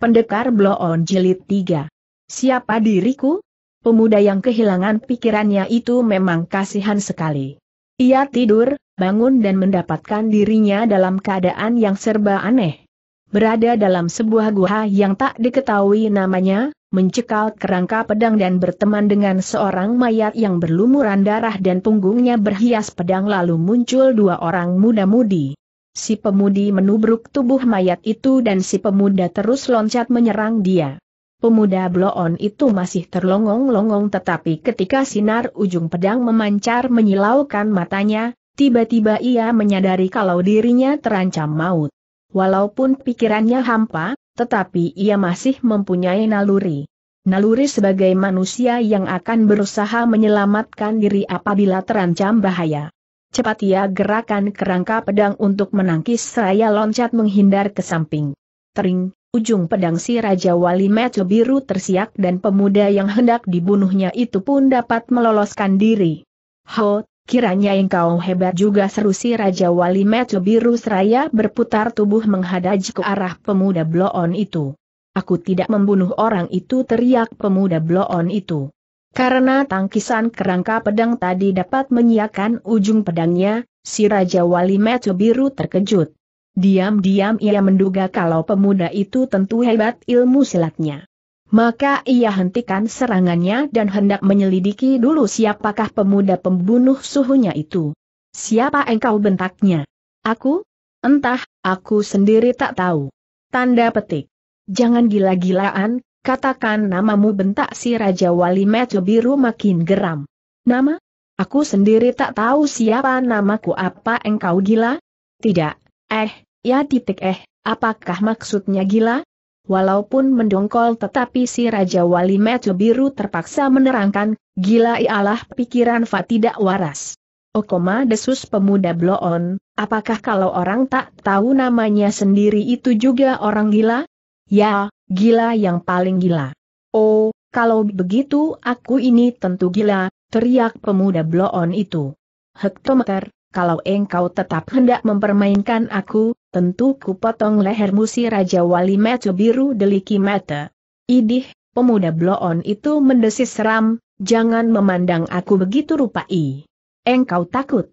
Pendekar Bloon Jilid 3. Siapa diriku? Pemuda yang kehilangan pikirannya itu memang kasihan sekali. Ia tidur, bangun dan mendapatkan dirinya dalam keadaan yang serba aneh. Berada dalam sebuah gua yang tak diketahui namanya, mencekal kerangka pedang dan berteman dengan seorang mayat yang berlumuran darah dan punggungnya berhias pedang lalu muncul dua orang muda-mudi si pemudi menubruk tubuh mayat itu dan si pemuda terus loncat menyerang dia. Pemuda bloon itu masih terlongong-longong tetapi ketika sinar ujung pedang memancar menyilaukan matanya, tiba-tiba ia menyadari kalau dirinya terancam maut. Walaupun pikirannya hampa, tetapi ia masih mempunyai naluri. Naluri sebagai manusia yang akan berusaha menyelamatkan diri apabila terancam bahaya. Cepat ia gerakan kerangka pedang untuk menangkis seraya loncat menghindar ke samping. Tering, ujung pedang si Raja Wali Metu Biru tersiak dan pemuda yang hendak dibunuhnya itu pun dapat meloloskan diri. Ho, kiranya engkau hebat juga seru si Raja Wali Metu Biru seraya berputar tubuh menghadap ke arah pemuda bloon itu. Aku tidak membunuh orang itu teriak pemuda bloon itu. Karena tangkisan kerangka pedang tadi dapat menyiakan ujung pedangnya, si Raja Wali Metu Biru terkejut. Diam-diam ia menduga kalau pemuda itu tentu hebat ilmu silatnya. Maka ia hentikan serangannya dan hendak menyelidiki dulu siapakah pemuda pembunuh suhunya itu. Siapa engkau bentaknya? Aku? Entah, aku sendiri tak tahu. Tanda petik. Jangan gila-gilaan, Katakan namamu bentak si Raja Wali Metu Biru makin geram. Nama? Aku sendiri tak tahu siapa namaku apa engkau gila? Tidak, eh, ya titik eh, apakah maksudnya gila? Walaupun mendongkol tetapi si Raja Wali Metu Biru terpaksa menerangkan, gila ialah pikiran Fa tidak waras. Okoma oh, desus pemuda bloon, apakah kalau orang tak tahu namanya sendiri itu juga orang gila? Ya, gila yang paling gila. Oh, kalau begitu aku ini tentu gila, teriak pemuda bloon itu. Hektometer, kalau engkau tetap hendak mempermainkan aku, tentu ku potong lehermu si Raja Wali Mata Biru Deliki Mata. Idih, pemuda bloon itu mendesis seram, jangan memandang aku begitu rupai. Engkau takut.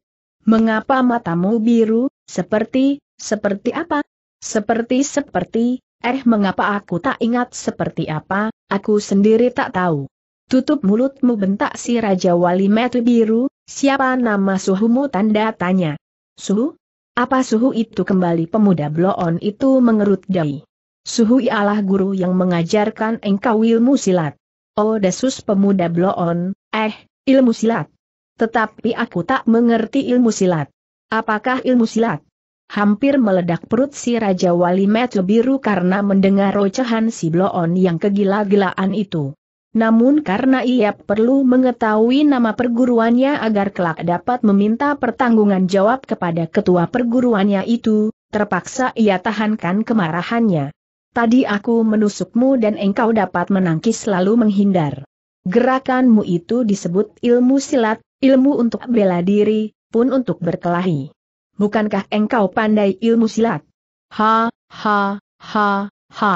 Mengapa matamu biru, seperti, seperti apa? Seperti-seperti, Eh mengapa aku tak ingat seperti apa, aku sendiri tak tahu. Tutup mulutmu bentak si Raja Wali Metu Biru, siapa nama suhumu tanda tanya. Suhu? Apa suhu itu kembali pemuda bloon itu mengerut dai. Suhu ialah guru yang mengajarkan engkau ilmu silat. Oh desus pemuda bloon, eh, ilmu silat. Tetapi aku tak mengerti ilmu silat. Apakah ilmu silat? Hampir meledak perut si Raja Wali Metu Biru karena mendengar ocehan si Bloon yang kegila-gilaan itu. Namun karena ia perlu mengetahui nama perguruannya agar kelak dapat meminta pertanggungan jawab kepada ketua perguruannya itu, terpaksa ia tahankan kemarahannya. Tadi aku menusukmu dan engkau dapat menangkis lalu menghindar. Gerakanmu itu disebut ilmu silat, ilmu untuk bela diri, pun untuk berkelahi bukankah engkau pandai ilmu silat? Ha, ha, ha, ha.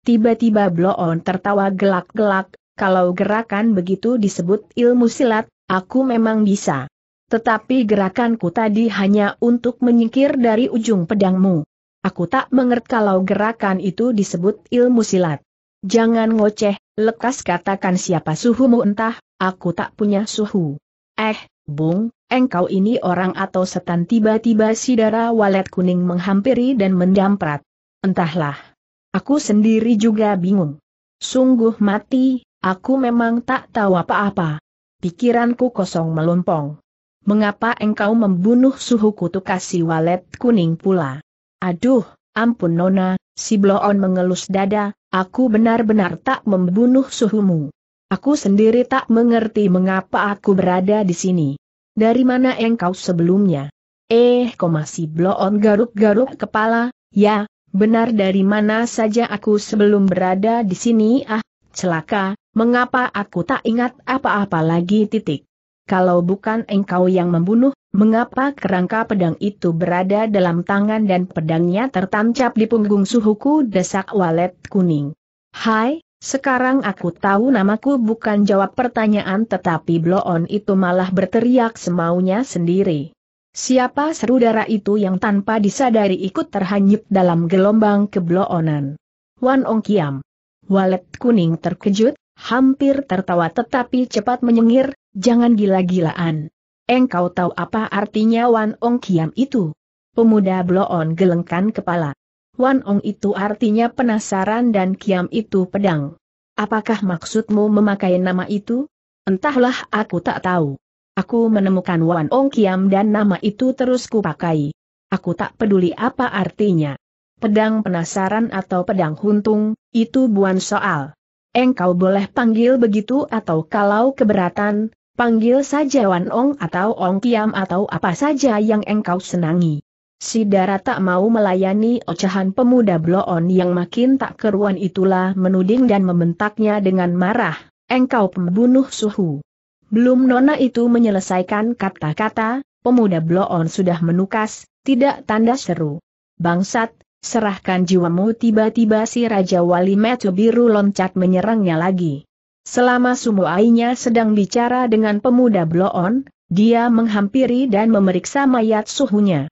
Tiba-tiba Bloon tertawa gelak-gelak, kalau gerakan begitu disebut ilmu silat, aku memang bisa. Tetapi gerakanku tadi hanya untuk menyingkir dari ujung pedangmu. Aku tak mengerti kalau gerakan itu disebut ilmu silat. Jangan ngoceh, lekas katakan siapa suhumu entah, aku tak punya suhu. Eh, Bung, engkau ini orang atau setan tiba-tiba si darah walet kuning menghampiri dan mendamprat. Entahlah. Aku sendiri juga bingung. Sungguh mati, aku memang tak tahu apa-apa. Pikiranku kosong melompong. Mengapa engkau membunuh suhu kutu kasih walet kuning pula? Aduh, ampun Nona, si Bloon mengelus dada, aku benar-benar tak membunuh suhumu. Aku sendiri tak mengerti mengapa aku berada di sini dari mana engkau sebelumnya? Eh, kau masih bloon garuk-garuk kepala, ya, benar dari mana saja aku sebelum berada di sini ah, celaka, mengapa aku tak ingat apa-apa lagi titik. Kalau bukan engkau yang membunuh, mengapa kerangka pedang itu berada dalam tangan dan pedangnya tertancap di punggung suhuku desak walet kuning? Hai, sekarang aku tahu namaku bukan jawab pertanyaan tetapi Bloon itu malah berteriak semaunya sendiri. Siapa seru darah itu yang tanpa disadari ikut terhanyut dalam gelombang kebloonan? Wan Ong Kiam. Walet kuning terkejut, hampir tertawa tetapi cepat menyengir, jangan gila-gilaan. Engkau tahu apa artinya Wan Ong Kiam itu? Pemuda Bloon gelengkan kepala. Wan Ong itu artinya penasaran dan Kiam itu pedang. Apakah maksudmu memakai nama itu? Entahlah aku tak tahu. Aku menemukan Wan Ong Kiam dan nama itu terus kupakai. Aku tak peduli apa artinya. Pedang penasaran atau pedang huntung, itu bukan soal. Engkau boleh panggil begitu atau kalau keberatan, panggil saja Wan Ong atau Ong Kiam atau apa saja yang engkau senangi. Si Dara tak mau melayani ocehan pemuda bloon yang makin tak keruan itulah menuding dan membentaknya dengan marah, engkau pembunuh suhu. Belum nona itu menyelesaikan kata-kata, pemuda bloon sudah menukas, tidak tanda seru. Bangsat, serahkan jiwamu tiba-tiba si Raja Wali Metu Biru loncat menyerangnya lagi. Selama sumuainya sedang bicara dengan pemuda bloon, dia menghampiri dan memeriksa mayat suhunya.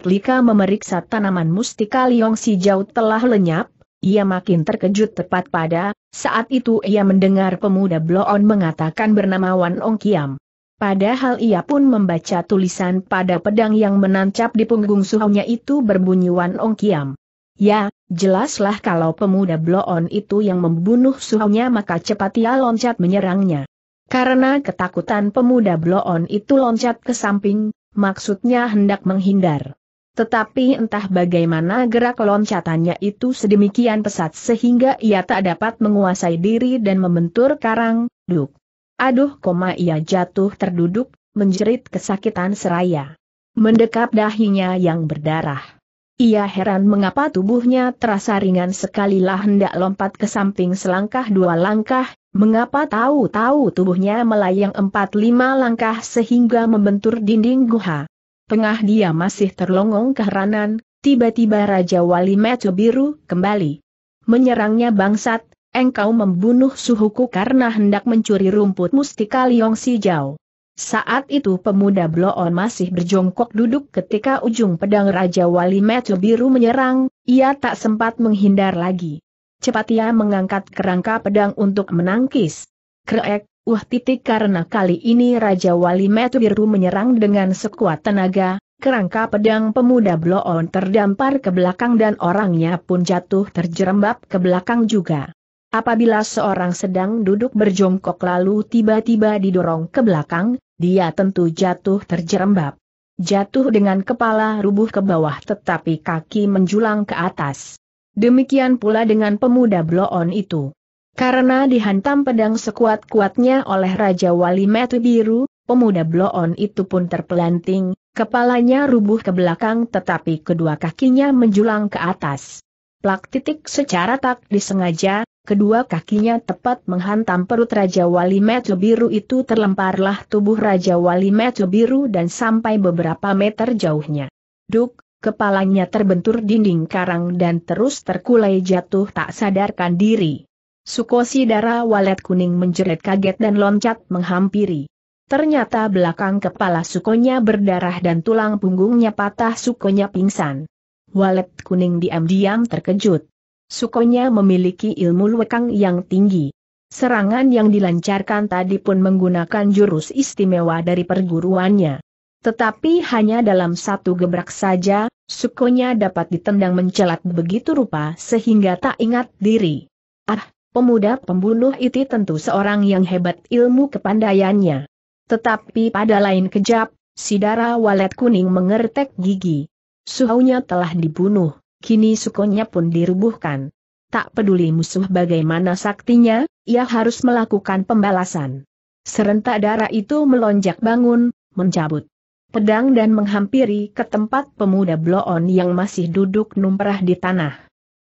Lika memeriksa tanaman mustika Liong Si Jau telah lenyap, ia makin terkejut tepat pada, saat itu ia mendengar pemuda Bloon mengatakan bernama Wan Ong Kiam. Padahal ia pun membaca tulisan pada pedang yang menancap di punggung suhunya itu berbunyi Wan Ong Kiam. Ya, jelaslah kalau pemuda Bloon itu yang membunuh suhunya maka cepat ia loncat menyerangnya. Karena ketakutan pemuda Bloon itu loncat ke samping, maksudnya hendak menghindar. Tetapi entah bagaimana gerak loncatannya itu sedemikian pesat sehingga ia tak dapat menguasai diri dan membentur karang, duk. Aduh koma ia jatuh terduduk, menjerit kesakitan seraya. Mendekap dahinya yang berdarah. Ia heran mengapa tubuhnya terasa ringan sekali lah hendak lompat ke samping selangkah dua langkah, mengapa tahu-tahu tubuhnya melayang empat lima langkah sehingga membentur dinding guha. Tengah dia masih terlongong keheranan, tiba-tiba Raja Wali Metu Biru kembali. Menyerangnya bangsat, engkau membunuh suhuku karena hendak mencuri rumput mustika Liong Jau. Saat itu pemuda Bloon masih berjongkok duduk ketika ujung pedang Raja Wali Metu Biru menyerang, ia tak sempat menghindar lagi. Cepat ia mengangkat kerangka pedang untuk menangkis. Kreek, Uh titik karena kali ini Raja Wali Metu Biru menyerang dengan sekuat tenaga, kerangka pedang pemuda Bloon terdampar ke belakang dan orangnya pun jatuh terjerembab ke belakang juga. Apabila seorang sedang duduk berjongkok lalu tiba-tiba didorong ke belakang, dia tentu jatuh terjerembab. Jatuh dengan kepala rubuh ke bawah tetapi kaki menjulang ke atas. Demikian pula dengan pemuda Bloon itu. Karena dihantam pedang sekuat-kuatnya oleh Raja Wali Metu Biru, pemuda Bloon itu pun terpelanting, kepalanya rubuh ke belakang tetapi kedua kakinya menjulang ke atas. Plak titik secara tak disengaja, kedua kakinya tepat menghantam perut Raja Wali Metu Biru itu terlemparlah tubuh Raja Wali Metu Biru dan sampai beberapa meter jauhnya. Duk, kepalanya terbentur dinding karang dan terus terkulai jatuh tak sadarkan diri. Sukosi darah walet kuning menjerit kaget dan loncat menghampiri. Ternyata belakang kepala sukonya berdarah dan tulang punggungnya patah sukonya pingsan. Walet kuning diam-diam terkejut. Sukonya memiliki ilmu lekang yang tinggi. Serangan yang dilancarkan tadi pun menggunakan jurus istimewa dari perguruannya. Tetapi hanya dalam satu gebrak saja, sukonya dapat ditendang mencelat begitu rupa sehingga tak ingat diri. Ah, Pemuda pembunuh itu tentu seorang yang hebat ilmu kepandaiannya. Tetapi pada lain kejap, si darah walet kuning mengertek gigi. Suhunya telah dibunuh, kini sukonya pun dirubuhkan. Tak peduli musuh bagaimana saktinya, ia harus melakukan pembalasan. Serentak darah itu melonjak bangun, mencabut pedang dan menghampiri ke tempat pemuda bloon yang masih duduk numperah di tanah.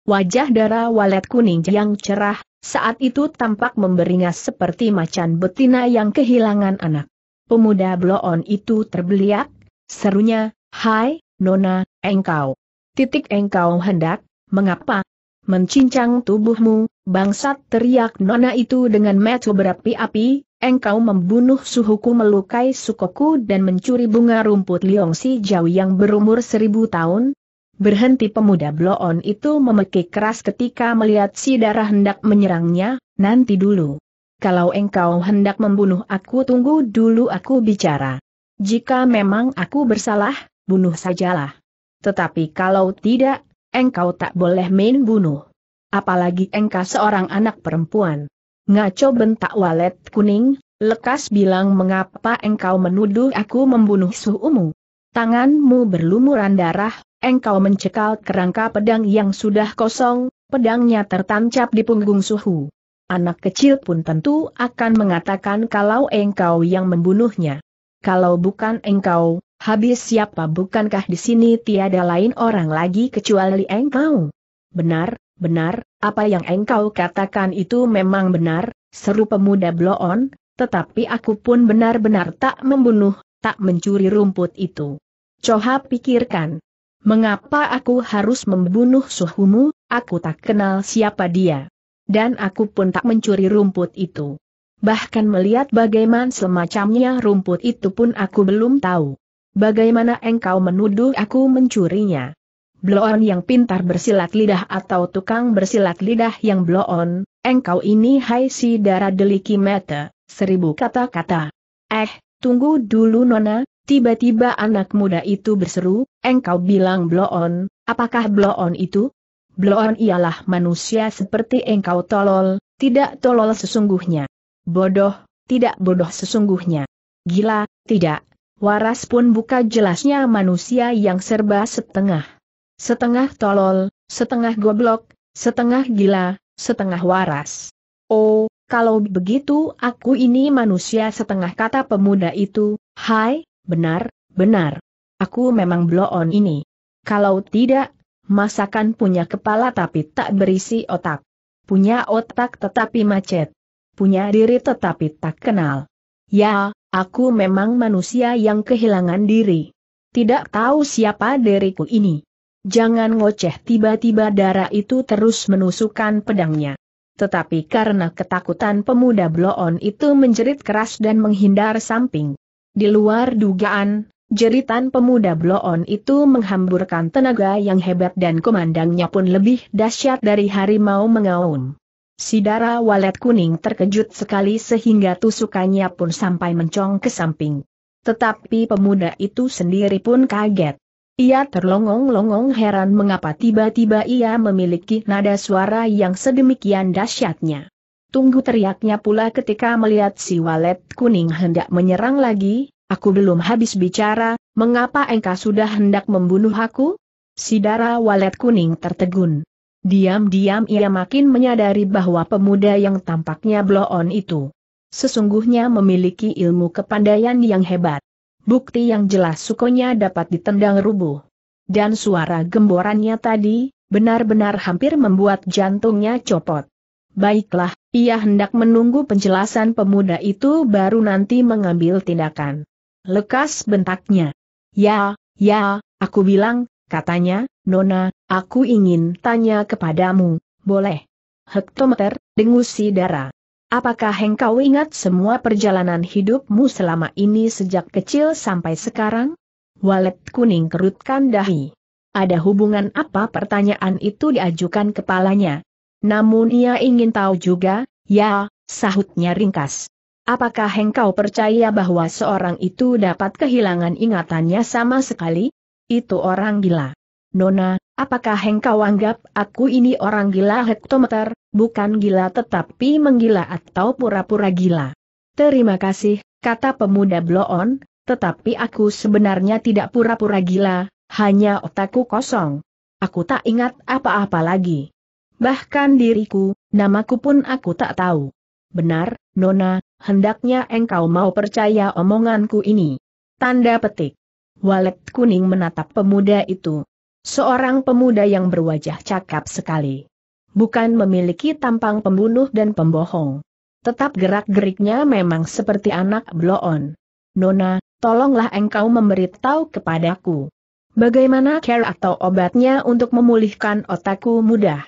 Wajah darah walet kuning yang cerah, saat itu tampak memberingas seperti macan betina yang kehilangan anak. Pemuda bloon itu terbeliak, serunya, Hai, Nona, engkau. Titik engkau hendak, mengapa? Mencincang tubuhmu, bangsat teriak Nona itu dengan metu berapi-api, engkau membunuh suhuku melukai sukoku dan mencuri bunga rumput liongsi jauh yang berumur seribu tahun, Berhenti pemuda bloon itu memekik keras ketika melihat si darah hendak menyerangnya, nanti dulu. Kalau engkau hendak membunuh aku tunggu dulu aku bicara. Jika memang aku bersalah, bunuh sajalah. Tetapi kalau tidak, engkau tak boleh main bunuh. Apalagi engkau seorang anak perempuan. Ngaco bentak walet kuning, lekas bilang mengapa engkau menuduh aku membunuh suhumu. Tanganmu berlumuran darah, engkau mencekal kerangka pedang yang sudah kosong, pedangnya tertancap di punggung suhu. Anak kecil pun tentu akan mengatakan kalau engkau yang membunuhnya. Kalau bukan engkau, habis siapa bukankah di sini tiada lain orang lagi kecuali engkau? Benar, benar, apa yang engkau katakan itu memang benar, seru pemuda bloon, tetapi aku pun benar-benar tak membunuh, tak mencuri rumput itu. Coha pikirkan, Mengapa aku harus membunuh suhumu, aku tak kenal siapa dia. Dan aku pun tak mencuri rumput itu. Bahkan melihat bagaimana semacamnya rumput itu pun aku belum tahu. Bagaimana engkau menuduh aku mencurinya? Bloon yang pintar bersilat lidah atau tukang bersilat lidah yang bloon, engkau ini hai si darah deliki mata, seribu kata-kata. Eh, tunggu dulu nona, tiba-tiba anak muda itu berseru, Engkau bilang Bloon, apakah Bloon itu? Bloon ialah manusia seperti engkau tolol, tidak tolol sesungguhnya. Bodoh, tidak bodoh sesungguhnya. Gila, tidak. Waras pun buka jelasnya manusia yang serba setengah. Setengah tolol, setengah goblok, setengah gila, setengah waras. Oh, kalau begitu aku ini manusia setengah kata pemuda itu, hai, benar, benar aku memang bloon ini. Kalau tidak, masakan punya kepala tapi tak berisi otak. Punya otak tetapi macet. Punya diri tetapi tak kenal. Ya, aku memang manusia yang kehilangan diri. Tidak tahu siapa diriku ini. Jangan ngoceh tiba-tiba darah itu terus menusukkan pedangnya. Tetapi karena ketakutan pemuda bloon itu menjerit keras dan menghindar samping. Di luar dugaan, Jeritan pemuda Bloon itu menghamburkan tenaga yang hebat dan komandangnya pun lebih dahsyat dari harimau mengaum. Sidara walet kuning terkejut sekali sehingga tusukannya pun sampai mencong ke samping. Tetapi pemuda itu sendiri pun kaget. Ia terlongong-longong heran mengapa tiba-tiba ia memiliki nada suara yang sedemikian dahsyatnya. Tunggu teriaknya pula ketika melihat si walet kuning hendak menyerang lagi, Aku belum habis bicara, mengapa engkau sudah hendak membunuh aku? Sidara walet kuning tertegun. Diam-diam ia makin menyadari bahwa pemuda yang tampaknya bloon itu sesungguhnya memiliki ilmu kepandaian yang hebat. Bukti yang jelas sukonya dapat ditendang rubuh. Dan suara gemborannya tadi, benar-benar hampir membuat jantungnya copot. Baiklah, ia hendak menunggu penjelasan pemuda itu baru nanti mengambil tindakan lekas bentaknya. Ya, ya, aku bilang, katanya, Nona, aku ingin tanya kepadamu, boleh? Hektometer, dengus si darah. Apakah engkau ingat semua perjalanan hidupmu selama ini sejak kecil sampai sekarang? Walet kuning kerutkan dahi. Ada hubungan apa pertanyaan itu diajukan kepalanya? Namun ia ingin tahu juga, ya, sahutnya ringkas. Apakah engkau percaya bahwa seorang itu dapat kehilangan ingatannya sama sekali? Itu orang gila. Nona, apakah engkau anggap aku ini orang gila hektometer, bukan gila tetapi menggila atau pura-pura gila? Terima kasih, kata pemuda Bloon, tetapi aku sebenarnya tidak pura-pura gila, hanya otakku kosong. Aku tak ingat apa-apa lagi. Bahkan diriku, namaku pun aku tak tahu. Benar, Nona, hendaknya engkau mau percaya omonganku ini. Tanda petik. Walet kuning menatap pemuda itu. Seorang pemuda yang berwajah cakap sekali. Bukan memiliki tampang pembunuh dan pembohong. Tetap gerak-geriknya memang seperti anak bloon. Nona, tolonglah engkau memberitahu kepadaku. Bagaimana care atau obatnya untuk memulihkan otakku mudah?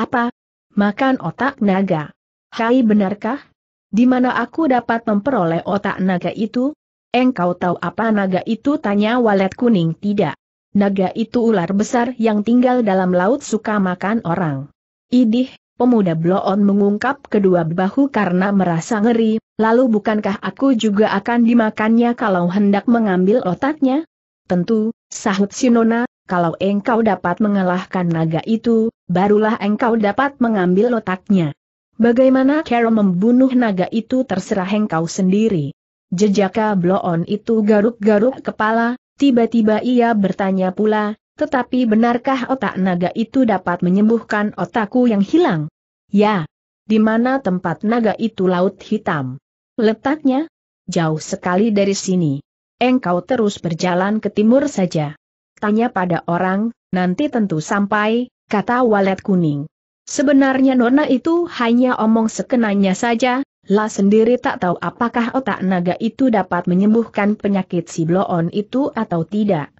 Apa? Makan otak naga. Hai benarkah? Di mana aku dapat memperoleh otak naga itu? Engkau tahu apa naga itu? Tanya walet kuning tidak. Naga itu ular besar yang tinggal dalam laut suka makan orang. Idih, pemuda Bloon mengungkap kedua bahu karena merasa ngeri, lalu bukankah aku juga akan dimakannya kalau hendak mengambil otaknya? Tentu, sahut Sinona, kalau engkau dapat mengalahkan naga itu, barulah engkau dapat mengambil otaknya. Bagaimana Carol membunuh naga itu terserah engkau sendiri. Jejaka bloon itu garuk-garuk kepala, tiba-tiba ia bertanya pula, tetapi benarkah otak naga itu dapat menyembuhkan otakku yang hilang? Ya. Di mana tempat naga itu laut hitam? Letaknya? Jauh sekali dari sini. Engkau terus berjalan ke timur saja. Tanya pada orang, nanti tentu sampai, kata walet kuning. Sebenarnya Nona itu hanya omong sekenanya saja, La sendiri tak tahu apakah otak naga itu dapat menyembuhkan penyakit si bloon itu atau tidak.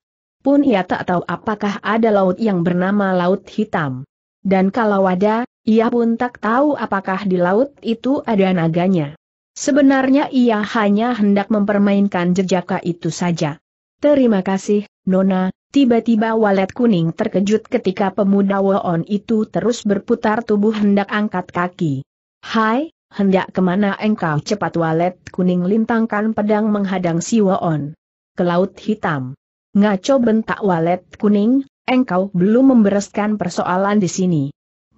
Pun ia tak tahu apakah ada laut yang bernama Laut Hitam. Dan kalau ada, ia pun tak tahu apakah di laut itu ada naganya. Sebenarnya ia hanya hendak mempermainkan jejaka itu saja. Terima kasih, Nona, Tiba-tiba walet kuning terkejut ketika pemuda Woon itu terus berputar tubuh hendak angkat kaki. Hai, hendak kemana engkau cepat walet kuning lintangkan pedang menghadang si Woon. Ke laut hitam. Ngaco bentak walet kuning, engkau belum membereskan persoalan di sini.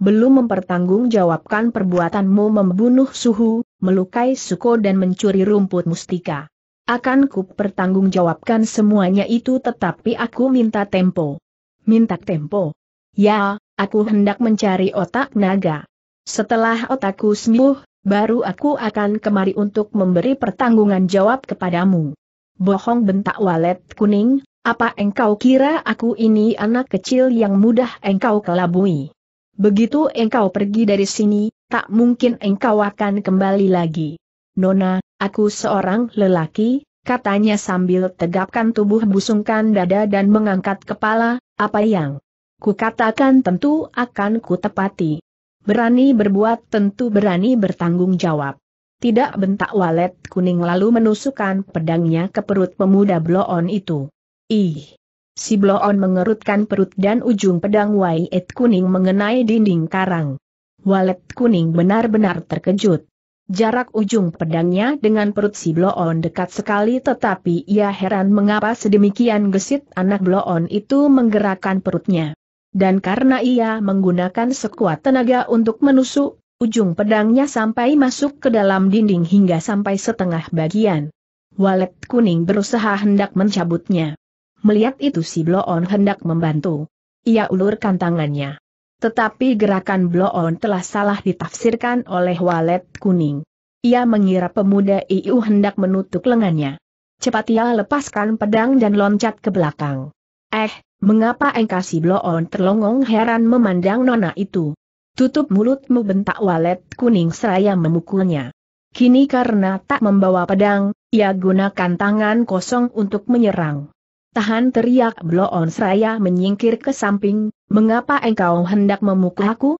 Belum mempertanggungjawabkan perbuatanmu membunuh suhu, melukai suko dan mencuri rumput mustika. Akan ku pertanggungjawabkan semuanya itu tetapi aku minta tempo. Minta tempo. Ya, aku hendak mencari otak naga. Setelah otakku sembuh, baru aku akan kemari untuk memberi pertanggungan jawab kepadamu. Bohong bentak walet kuning, apa engkau kira aku ini anak kecil yang mudah engkau kelabui? Begitu engkau pergi dari sini, tak mungkin engkau akan kembali lagi. Nona, Aku seorang lelaki, katanya sambil tegapkan tubuh busungkan dada dan mengangkat kepala, apa yang kukatakan tentu akan kutepati. Berani berbuat tentu berani bertanggung jawab. Tidak bentak walet kuning lalu menusukkan pedangnya ke perut pemuda bloon itu. Ih! Si bloon mengerutkan perut dan ujung pedang Waite kuning mengenai dinding karang. Walet kuning benar-benar terkejut. Jarak ujung pedangnya dengan perut si Bloon dekat sekali tetapi ia heran mengapa sedemikian gesit anak Bloon itu menggerakkan perutnya. Dan karena ia menggunakan sekuat tenaga untuk menusuk, ujung pedangnya sampai masuk ke dalam dinding hingga sampai setengah bagian. Walet kuning berusaha hendak mencabutnya. Melihat itu si Bloon hendak membantu. Ia ulurkan tangannya. Tetapi gerakan blow telah salah ditafsirkan oleh walet kuning. Ia mengira pemuda Iu hendak menutup lengannya. Cepat ia lepaskan pedang dan loncat ke belakang. Eh, mengapa engkau si on terlongong heran memandang nona itu? Tutup mulutmu bentak walet kuning seraya memukulnya. Kini karena tak membawa pedang, ia gunakan tangan kosong untuk menyerang. Tahan teriak Bloon seraya menyingkir ke samping, mengapa engkau hendak memukul aku?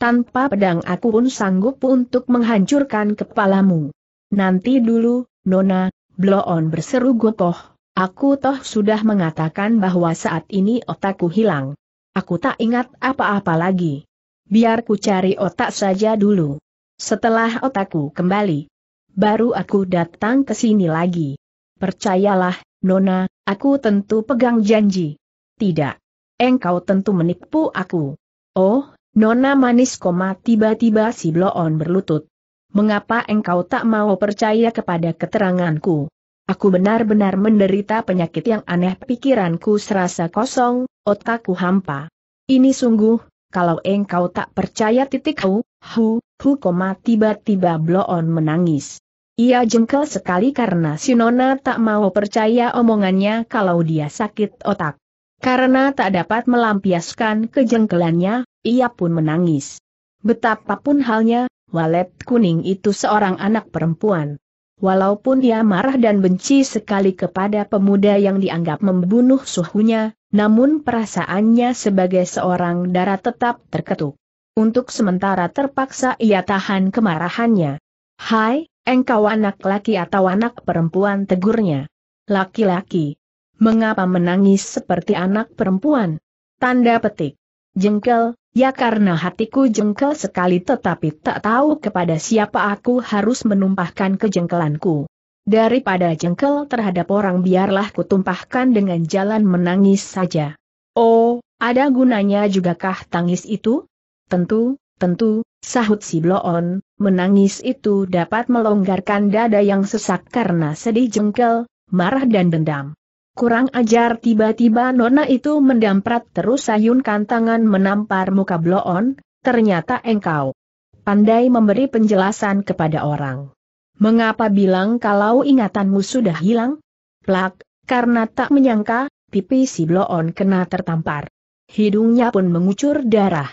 Tanpa pedang aku pun sanggup untuk menghancurkan kepalamu. Nanti dulu, Nona, Bloon berseru gopoh, aku toh sudah mengatakan bahwa saat ini otakku hilang. Aku tak ingat apa-apa lagi. Biar ku cari otak saja dulu. Setelah otakku kembali, baru aku datang ke sini lagi. Percayalah, Nona, aku tentu pegang janji. Tidak engkau tentu menipu aku. Oh, nona manis koma tiba-tiba si Bloon berlutut. Mengapa engkau tak mau percaya kepada keteranganku? Aku benar-benar menderita penyakit yang aneh pikiranku serasa kosong, otakku hampa. Ini sungguh, kalau engkau tak percaya titik hu, hu, hu koma tiba-tiba bloon menangis. Ia jengkel sekali karena si Nona tak mau percaya omongannya kalau dia sakit otak. Karena tak dapat melampiaskan kejengkelannya, ia pun menangis. Betapapun halnya, walet kuning itu seorang anak perempuan. Walaupun ia marah dan benci sekali kepada pemuda yang dianggap membunuh suhunya, namun perasaannya sebagai seorang darah tetap terketuk. Untuk sementara terpaksa ia tahan kemarahannya. Hai, engkau anak laki atau anak perempuan tegurnya. Laki-laki. Mengapa menangis seperti anak perempuan? Tanda petik. Jengkel, ya karena hatiku jengkel sekali tetapi tak tahu kepada siapa aku harus menumpahkan kejengkelanku. Daripada jengkel terhadap orang biarlah kutumpahkan dengan jalan menangis saja. Oh, ada gunanya jugakah tangis itu? Tentu, tentu, sahut si Bloon, menangis itu dapat melonggarkan dada yang sesak karena sedih jengkel, marah dan dendam. Kurang ajar tiba-tiba Nona itu mendamprat terus sayunkan tangan menampar muka Bloon, ternyata engkau pandai memberi penjelasan kepada orang. Mengapa bilang kalau ingatanmu sudah hilang? Plak, karena tak menyangka, pipi si Bloon kena tertampar. Hidungnya pun mengucur darah.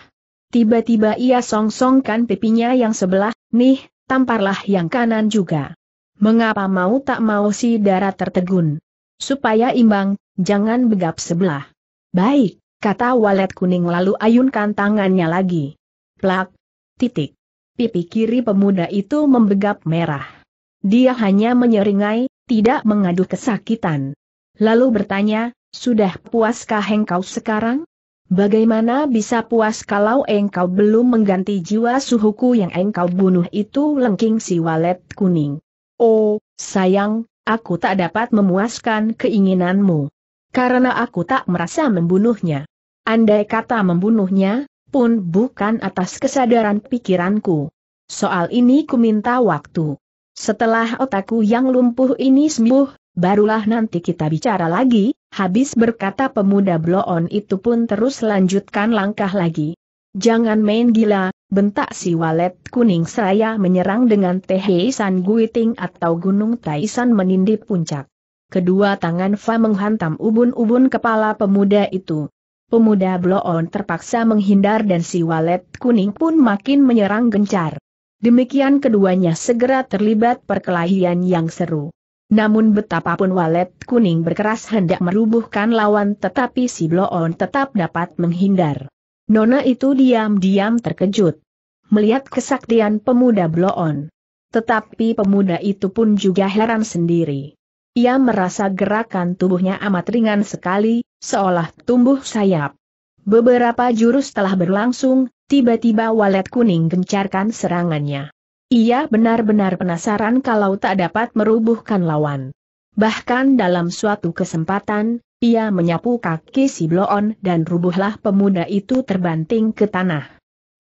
Tiba-tiba ia songsongkan pipinya yang sebelah, nih, tamparlah yang kanan juga. Mengapa mau tak mau si darah tertegun? Supaya imbang, jangan begap sebelah. Baik, kata walet kuning lalu ayunkan tangannya lagi. Plak, titik. Pipi kiri pemuda itu membegap merah. Dia hanya menyeringai, tidak mengadu kesakitan. Lalu bertanya, sudah puaskah engkau sekarang? Bagaimana bisa puas kalau engkau belum mengganti jiwa suhuku yang engkau bunuh itu lengking si walet kuning? Oh, sayang, aku tak dapat memuaskan keinginanmu. Karena aku tak merasa membunuhnya. Andai kata membunuhnya, pun bukan atas kesadaran pikiranku. Soal ini ku minta waktu. Setelah otakku yang lumpuh ini sembuh, barulah nanti kita bicara lagi, habis berkata pemuda bloon itu pun terus lanjutkan langkah lagi. Jangan main gila, Bentak si walet kuning seraya menyerang dengan Tehe San Guiting atau Gunung Taisan menindih puncak. Kedua tangan Fa menghantam ubun-ubun kepala pemuda itu. Pemuda Bloon terpaksa menghindar dan si walet kuning pun makin menyerang gencar. Demikian keduanya segera terlibat perkelahian yang seru. Namun betapapun walet kuning berkeras hendak merubuhkan lawan tetapi si Bloon tetap dapat menghindar. Nona itu diam-diam terkejut. Melihat kesaktian pemuda Bloon. Tetapi pemuda itu pun juga heran sendiri. Ia merasa gerakan tubuhnya amat ringan sekali, seolah tumbuh sayap. Beberapa jurus telah berlangsung, tiba-tiba walet kuning gencarkan serangannya. Ia benar-benar penasaran kalau tak dapat merubuhkan lawan. Bahkan dalam suatu kesempatan, ia menyapu kaki si Bloon dan rubuhlah pemuda itu terbanting ke tanah.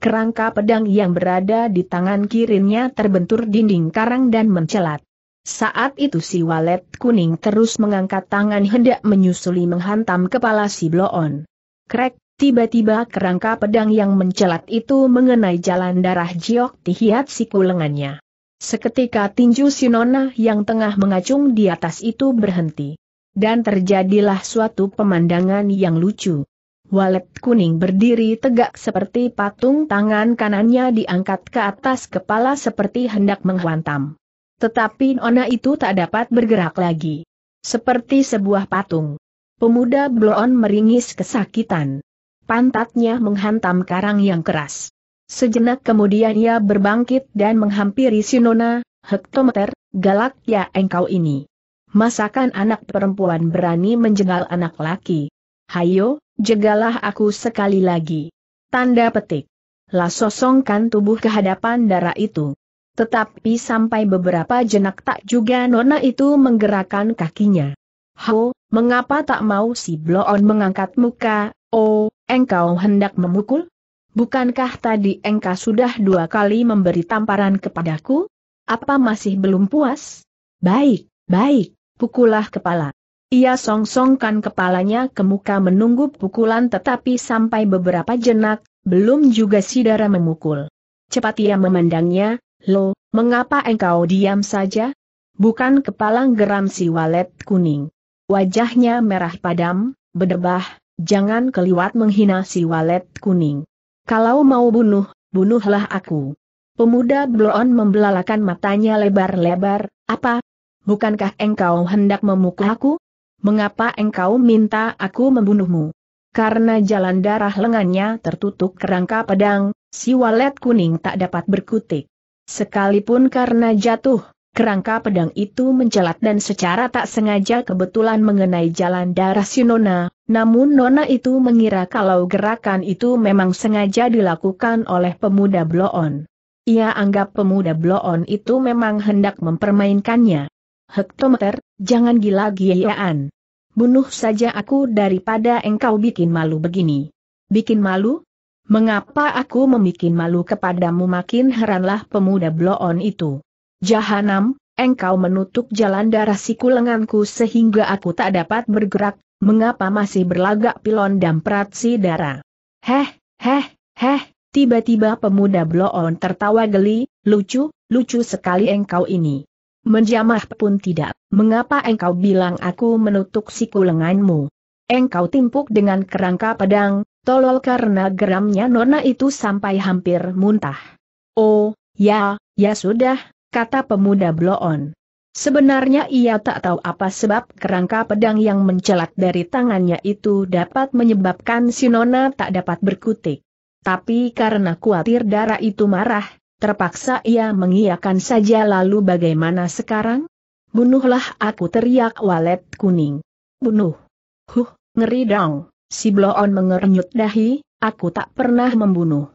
Kerangka pedang yang berada di tangan kirinya terbentur dinding karang dan mencelat. Saat itu si walet kuning terus mengangkat tangan hendak menyusuli menghantam kepala si Bloon. Krek, tiba-tiba kerangka pedang yang mencelat itu mengenai jalan darah Jiok Tihiat siku lengannya. Seketika tinju Sinona yang tengah mengacung di atas itu berhenti. Dan terjadilah suatu pemandangan yang lucu. Walet kuning berdiri tegak seperti patung tangan kanannya diangkat ke atas kepala seperti hendak menghantam. Tetapi Nona itu tak dapat bergerak lagi. Seperti sebuah patung. Pemuda Bloon meringis kesakitan. Pantatnya menghantam karang yang keras. Sejenak kemudian ia berbangkit dan menghampiri Sinona, Hektometer, galak ya engkau ini. Masakan anak perempuan berani menjegal anak laki. Hayo, jegalah aku sekali lagi. Tanda petik. Lah sosongkan tubuh kehadapan darah itu. Tetapi sampai beberapa jenak tak juga nona itu menggerakkan kakinya. Ho, mengapa tak mau si Bloon mengangkat muka, oh, engkau hendak memukul? Bukankah tadi engkau sudah dua kali memberi tamparan kepadaku? Apa masih belum puas? Baik, baik, pukullah kepala. Ia songsongkan kepalanya ke muka menunggu pukulan tetapi sampai beberapa jenak, belum juga si darah memukul. Cepat ia memandangnya, lo, mengapa engkau diam saja? Bukan kepala geram si walet kuning. Wajahnya merah padam, berdebah, jangan keliwat menghina si walet kuning. Kalau mau bunuh, bunuhlah aku. Pemuda Bloon membelalakan matanya lebar-lebar, apa? Bukankah engkau hendak memukul aku? Mengapa engkau minta aku membunuhmu? Karena jalan darah lengannya tertutup kerangka pedang, si walet kuning tak dapat berkutik. Sekalipun karena jatuh, Kerangka pedang itu mencelat dan secara tak sengaja kebetulan mengenai jalan darah si Nona, namun Nona itu mengira kalau gerakan itu memang sengaja dilakukan oleh pemuda Bloon. Ia anggap pemuda Bloon itu memang hendak mempermainkannya. Hektometer, jangan gila Giaan. Bunuh saja aku daripada engkau bikin malu begini. Bikin malu? Mengapa aku memikin malu kepadamu makin heranlah pemuda Bloon itu. Jahanam, engkau menutup jalan darah siku lenganku sehingga aku tak dapat bergerak, mengapa masih berlagak pilon dan peratsi darah? Heh, heh, heh, tiba-tiba pemuda bloon tertawa geli, lucu, lucu sekali engkau ini. Menjamah pun tidak, mengapa engkau bilang aku menutup siku lenganmu? Engkau timpuk dengan kerangka pedang, tolol karena geramnya nona itu sampai hampir muntah. Oh, ya, ya sudah, kata pemuda Bloon. Sebenarnya ia tak tahu apa sebab kerangka pedang yang mencelat dari tangannya itu dapat menyebabkan si Nona tak dapat berkutik. Tapi karena kuatir darah itu marah, terpaksa ia mengiyakan saja lalu bagaimana sekarang? Bunuhlah aku teriak walet kuning. Bunuh. Huh, ngeri dong, si Bloon mengernyut dahi, aku tak pernah membunuh.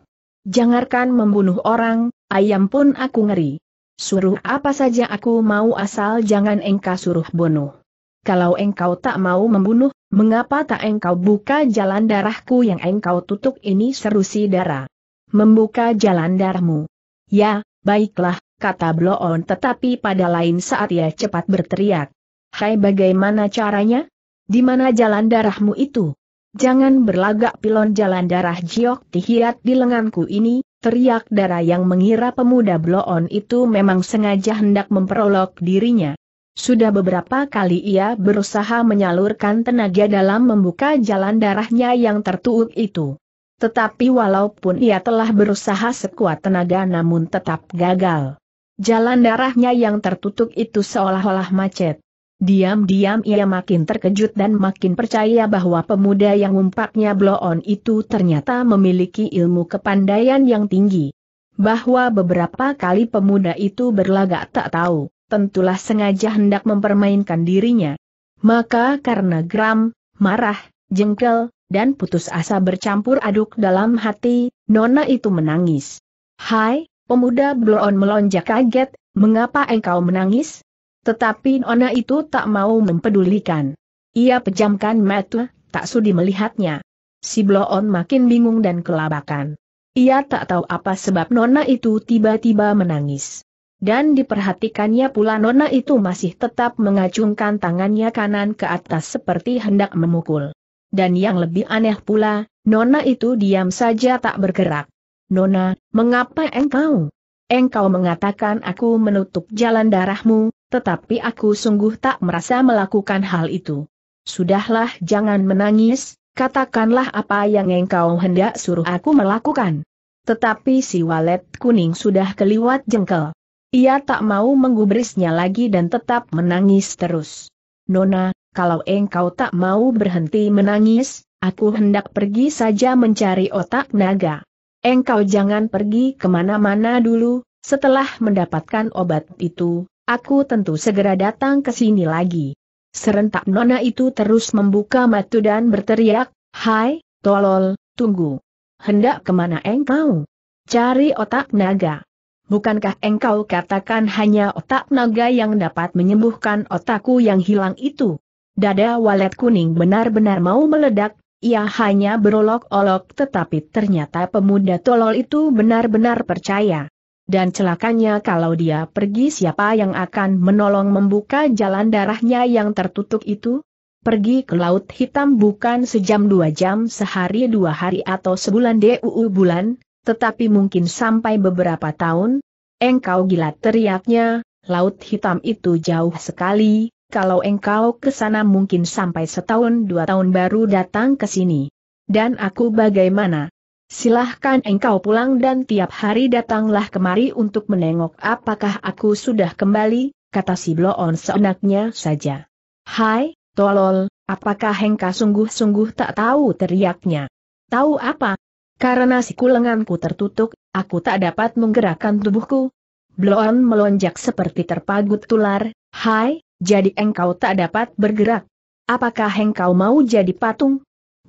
jangarkan membunuh orang, ayam pun aku ngeri suruh apa saja aku mau asal jangan engkau suruh bunuh. Kalau engkau tak mau membunuh, mengapa tak engkau buka jalan darahku yang engkau tutup ini seru si darah. Membuka jalan darahmu. Ya, baiklah, kata Bloon tetapi pada lain saat ia cepat berteriak. Hai bagaimana caranya? Di mana jalan darahmu itu? Jangan berlagak pilon jalan darah jiok tihiat di lenganku ini, teriak darah yang mengira pemuda bloon itu memang sengaja hendak memperolok dirinya. Sudah beberapa kali ia berusaha menyalurkan tenaga dalam membuka jalan darahnya yang tertutup itu. Tetapi walaupun ia telah berusaha sekuat tenaga namun tetap gagal. Jalan darahnya yang tertutup itu seolah-olah macet. Diam-diam ia makin terkejut dan makin percaya bahwa pemuda yang umpaknya bloon itu ternyata memiliki ilmu kepandaian yang tinggi. Bahwa beberapa kali pemuda itu berlagak tak tahu, tentulah sengaja hendak mempermainkan dirinya. Maka karena geram, marah, jengkel, dan putus asa bercampur aduk dalam hati, Nona itu menangis. Hai, pemuda bloon melonjak kaget, mengapa engkau menangis? Tetapi Nona itu tak mau mempedulikan. Ia pejamkan mata, tak sudi melihatnya. Si Bloon makin bingung dan kelabakan. Ia tak tahu apa sebab Nona itu tiba-tiba menangis. Dan diperhatikannya pula Nona itu masih tetap mengacungkan tangannya kanan ke atas seperti hendak memukul. Dan yang lebih aneh pula, Nona itu diam saja tak bergerak. Nona, mengapa engkau? Engkau mengatakan aku menutup jalan darahmu, tetapi aku sungguh tak merasa melakukan hal itu. Sudahlah jangan menangis, katakanlah apa yang engkau hendak suruh aku melakukan. Tetapi si walet kuning sudah keliwat jengkel. Ia tak mau menggubrisnya lagi dan tetap menangis terus. Nona, kalau engkau tak mau berhenti menangis, aku hendak pergi saja mencari otak naga. Engkau jangan pergi kemana-mana dulu, setelah mendapatkan obat itu, aku tentu segera datang ke sini lagi. Serentak nona itu terus membuka mata dan berteriak, Hai, tolol, tunggu. Hendak kemana engkau? Cari otak naga. Bukankah engkau katakan hanya otak naga yang dapat menyembuhkan otakku yang hilang itu? Dada walet kuning benar-benar mau meledak, ia hanya berolok-olok tetapi ternyata pemuda tolol itu benar-benar percaya. Dan celakanya kalau dia pergi siapa yang akan menolong membuka jalan darahnya yang tertutup itu? Pergi ke Laut Hitam bukan sejam dua jam sehari dua hari atau sebulan DUU bulan, tetapi mungkin sampai beberapa tahun. Engkau gila teriaknya, Laut Hitam itu jauh sekali, kalau engkau ke sana mungkin sampai setahun dua tahun baru datang ke sini. Dan aku bagaimana? silahkan engkau pulang dan tiap hari datanglah kemari untuk menengok apakah aku sudah kembali, kata si Bloon seenaknya saja. Hai, tolol, apakah engkau sungguh-sungguh tak tahu teriaknya? Tahu apa? Karena siku lenganku tertutup, aku tak dapat menggerakkan tubuhku. Bloon melonjak seperti terpagut tular, hai, jadi engkau tak dapat bergerak. Apakah engkau mau jadi patung?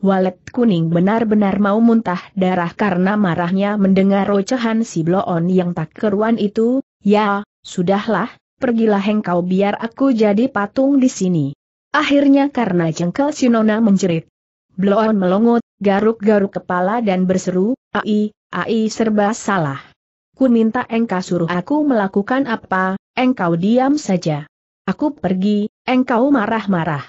Walet kuning benar-benar mau muntah darah karena marahnya mendengar rocehan si bloon yang tak keruan itu, ya, sudahlah, pergilah engkau biar aku jadi patung di sini. Akhirnya karena jengkel Nona menjerit. Bloon melongot, garuk-garuk kepala dan berseru, Ai, Ai serba salah. Ku minta engkau suruh aku melakukan apa, engkau diam saja. Aku pergi, engkau marah-marah.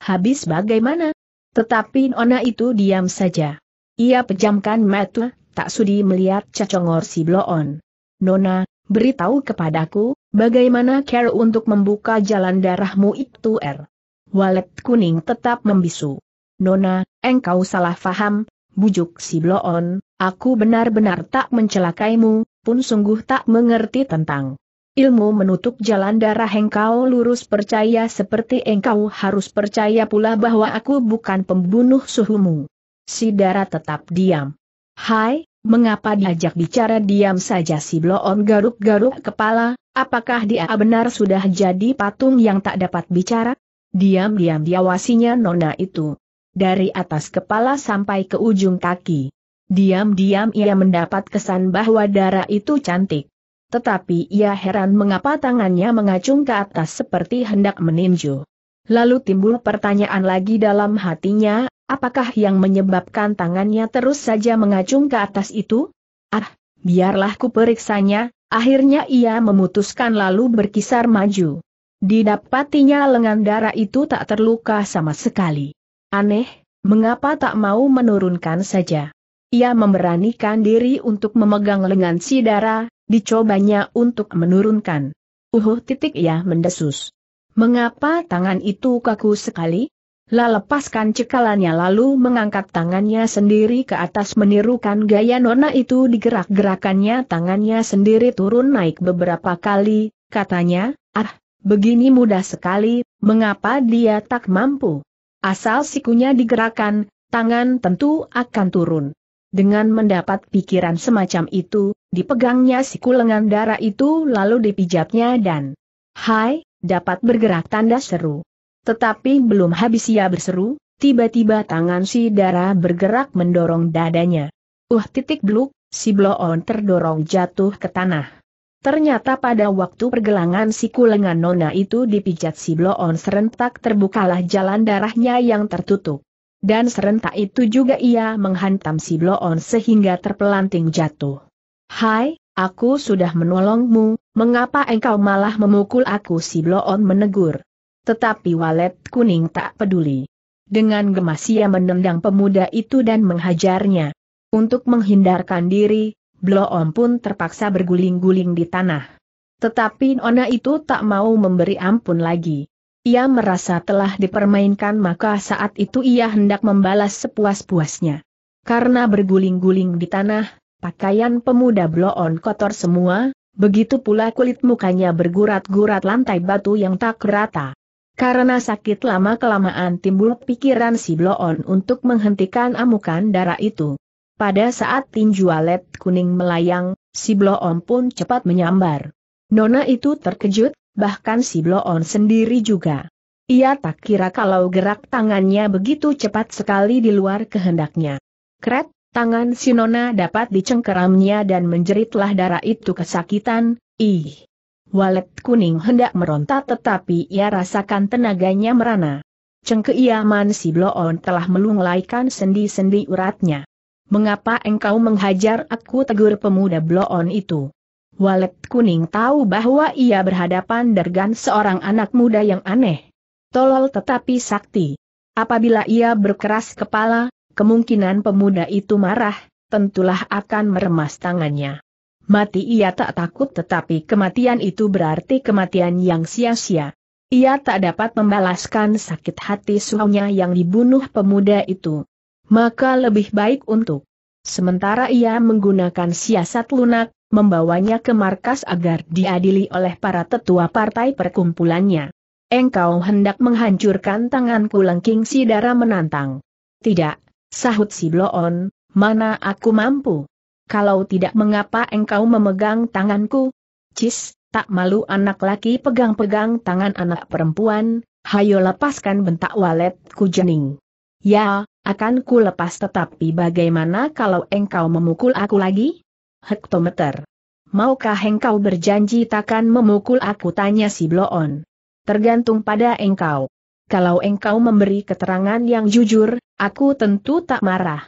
Habis bagaimana, tetapi Nona itu diam saja. Ia pejamkan mata, tak sudi melihat cacongor si Bloon. Nona, beritahu kepadaku, bagaimana care untuk membuka jalan darahmu itu er. Walet kuning tetap membisu. Nona, engkau salah faham, bujuk si Bloon, aku benar-benar tak mencelakaimu, pun sungguh tak mengerti tentang Ilmu menutup jalan darah engkau lurus percaya seperti engkau harus percaya pula bahwa aku bukan pembunuh suhumu. Si darah tetap diam. Hai, mengapa diajak bicara diam saja si Bloon garuk-garuk kepala, apakah dia benar sudah jadi patung yang tak dapat bicara? Diam-diam diawasinya nona itu. Dari atas kepala sampai ke ujung kaki. Diam-diam ia mendapat kesan bahwa darah itu cantik. Tetapi ia heran mengapa tangannya mengacung ke atas seperti hendak meninju. Lalu timbul pertanyaan lagi dalam hatinya, apakah yang menyebabkan tangannya terus saja mengacung ke atas itu? Ah, biarlah ku periksanya, akhirnya ia memutuskan lalu berkisar maju. Didapatinya lengan darah itu tak terluka sama sekali. Aneh, mengapa tak mau menurunkan saja? Ia memberanikan diri untuk memegang lengan si darah, Dicobanya untuk menurunkan. Uhuh titik ya, mendesus. Mengapa tangan itu kaku sekali? La lepaskan cekalannya lalu mengangkat tangannya sendiri ke atas menirukan gaya nona itu digerak-gerakannya tangannya sendiri turun naik beberapa kali, katanya, ah, begini mudah sekali, mengapa dia tak mampu? Asal sikunya digerakkan, tangan tentu akan turun. Dengan mendapat pikiran semacam itu, Dipegangnya siku lengan darah itu lalu dipijatnya dan Hai, dapat bergerak tanda seru. Tetapi belum habis ia berseru, tiba-tiba tangan si darah bergerak mendorong dadanya. Uh titik bluk, si bloon terdorong jatuh ke tanah. Ternyata pada waktu pergelangan siku lengan nona itu dipijat si bloon serentak terbukalah jalan darahnya yang tertutup. Dan serentak itu juga ia menghantam si bloon sehingga terpelanting jatuh. Hai, aku sudah menolongmu, mengapa engkau malah memukul aku si Bloon menegur. Tetapi walet kuning tak peduli. Dengan gemas ia menendang pemuda itu dan menghajarnya. Untuk menghindarkan diri, Bloom pun terpaksa berguling-guling di tanah. Tetapi Nona itu tak mau memberi ampun lagi. Ia merasa telah dipermainkan maka saat itu ia hendak membalas sepuas-puasnya. Karena berguling-guling di tanah, Pakaian pemuda bloon kotor semua, begitu pula kulit mukanya bergurat-gurat lantai batu yang tak rata. Karena sakit lama-kelamaan timbul pikiran si bloon untuk menghentikan amukan darah itu. Pada saat tinju alet kuning melayang, si bloon pun cepat menyambar. Nona itu terkejut, bahkan si bloon sendiri juga. Ia tak kira kalau gerak tangannya begitu cepat sekali di luar kehendaknya. Kret, tangan Sinona dapat dicengkeramnya dan menjeritlah darah itu kesakitan, ih. Walet kuning hendak meronta tetapi ia rasakan tenaganya merana. Cengkeiaman si Bloon telah melunglaikan sendi-sendi uratnya. Mengapa engkau menghajar aku tegur pemuda Bloon itu? Walet kuning tahu bahwa ia berhadapan dengan seorang anak muda yang aneh. Tolol tetapi sakti. Apabila ia berkeras kepala, kemungkinan pemuda itu marah, tentulah akan meremas tangannya. Mati ia tak takut tetapi kematian itu berarti kematian yang sia-sia. Ia tak dapat membalaskan sakit hati suhunya yang dibunuh pemuda itu. Maka lebih baik untuk. Sementara ia menggunakan siasat lunak, membawanya ke markas agar diadili oleh para tetua partai perkumpulannya. Engkau hendak menghancurkan tanganku lengking si darah menantang. Tidak, Sahut si Bloon, mana aku mampu? Kalau tidak mengapa engkau memegang tanganku? Cis, tak malu anak laki pegang-pegang tangan anak perempuan, hayo lepaskan bentak waletku jening. Ya, akan ku lepas tetapi bagaimana kalau engkau memukul aku lagi? Hektometer. Maukah engkau berjanji takkan memukul aku tanya si Bloon? Tergantung pada engkau. Kalau engkau memberi keterangan yang jujur, Aku tentu tak marah.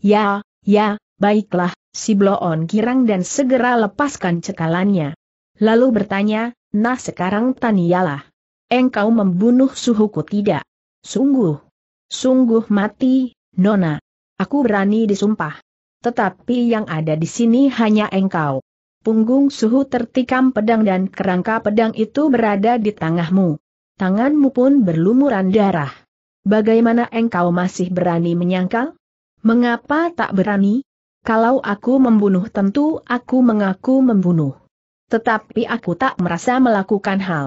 Ya, ya, baiklah, si Bloon girang dan segera lepaskan cekalannya. Lalu bertanya, nah sekarang tanyalah, Engkau membunuh suhuku tidak? Sungguh. Sungguh mati, Nona. Aku berani disumpah. Tetapi yang ada di sini hanya engkau. Punggung suhu tertikam pedang dan kerangka pedang itu berada di tangahmu. Tanganmu pun berlumuran darah. Bagaimana engkau masih berani menyangkal? Mengapa tak berani? Kalau aku membunuh tentu aku mengaku membunuh. Tetapi aku tak merasa melakukan hal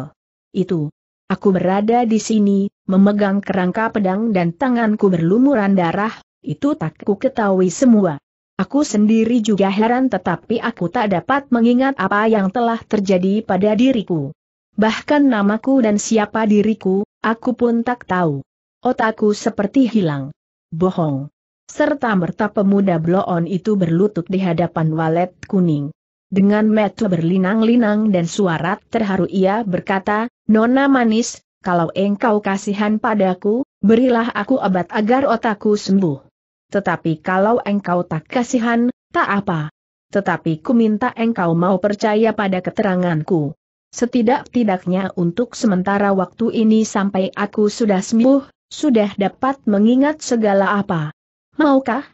itu. Aku berada di sini, memegang kerangka pedang dan tanganku berlumuran darah, itu tak ku ketahui semua. Aku sendiri juga heran tetapi aku tak dapat mengingat apa yang telah terjadi pada diriku. Bahkan namaku dan siapa diriku, aku pun tak tahu. Otakku seperti hilang. Bohong. Serta merta pemuda bloon itu berlutut di hadapan walet kuning. Dengan mata berlinang-linang dan suara terharu ia berkata, Nona manis, kalau engkau kasihan padaku, berilah aku obat agar otakku sembuh. Tetapi kalau engkau tak kasihan, tak apa. Tetapi ku minta engkau mau percaya pada keteranganku. Setidak-tidaknya untuk sementara waktu ini sampai aku sudah sembuh, sudah dapat mengingat segala apa. Maukah?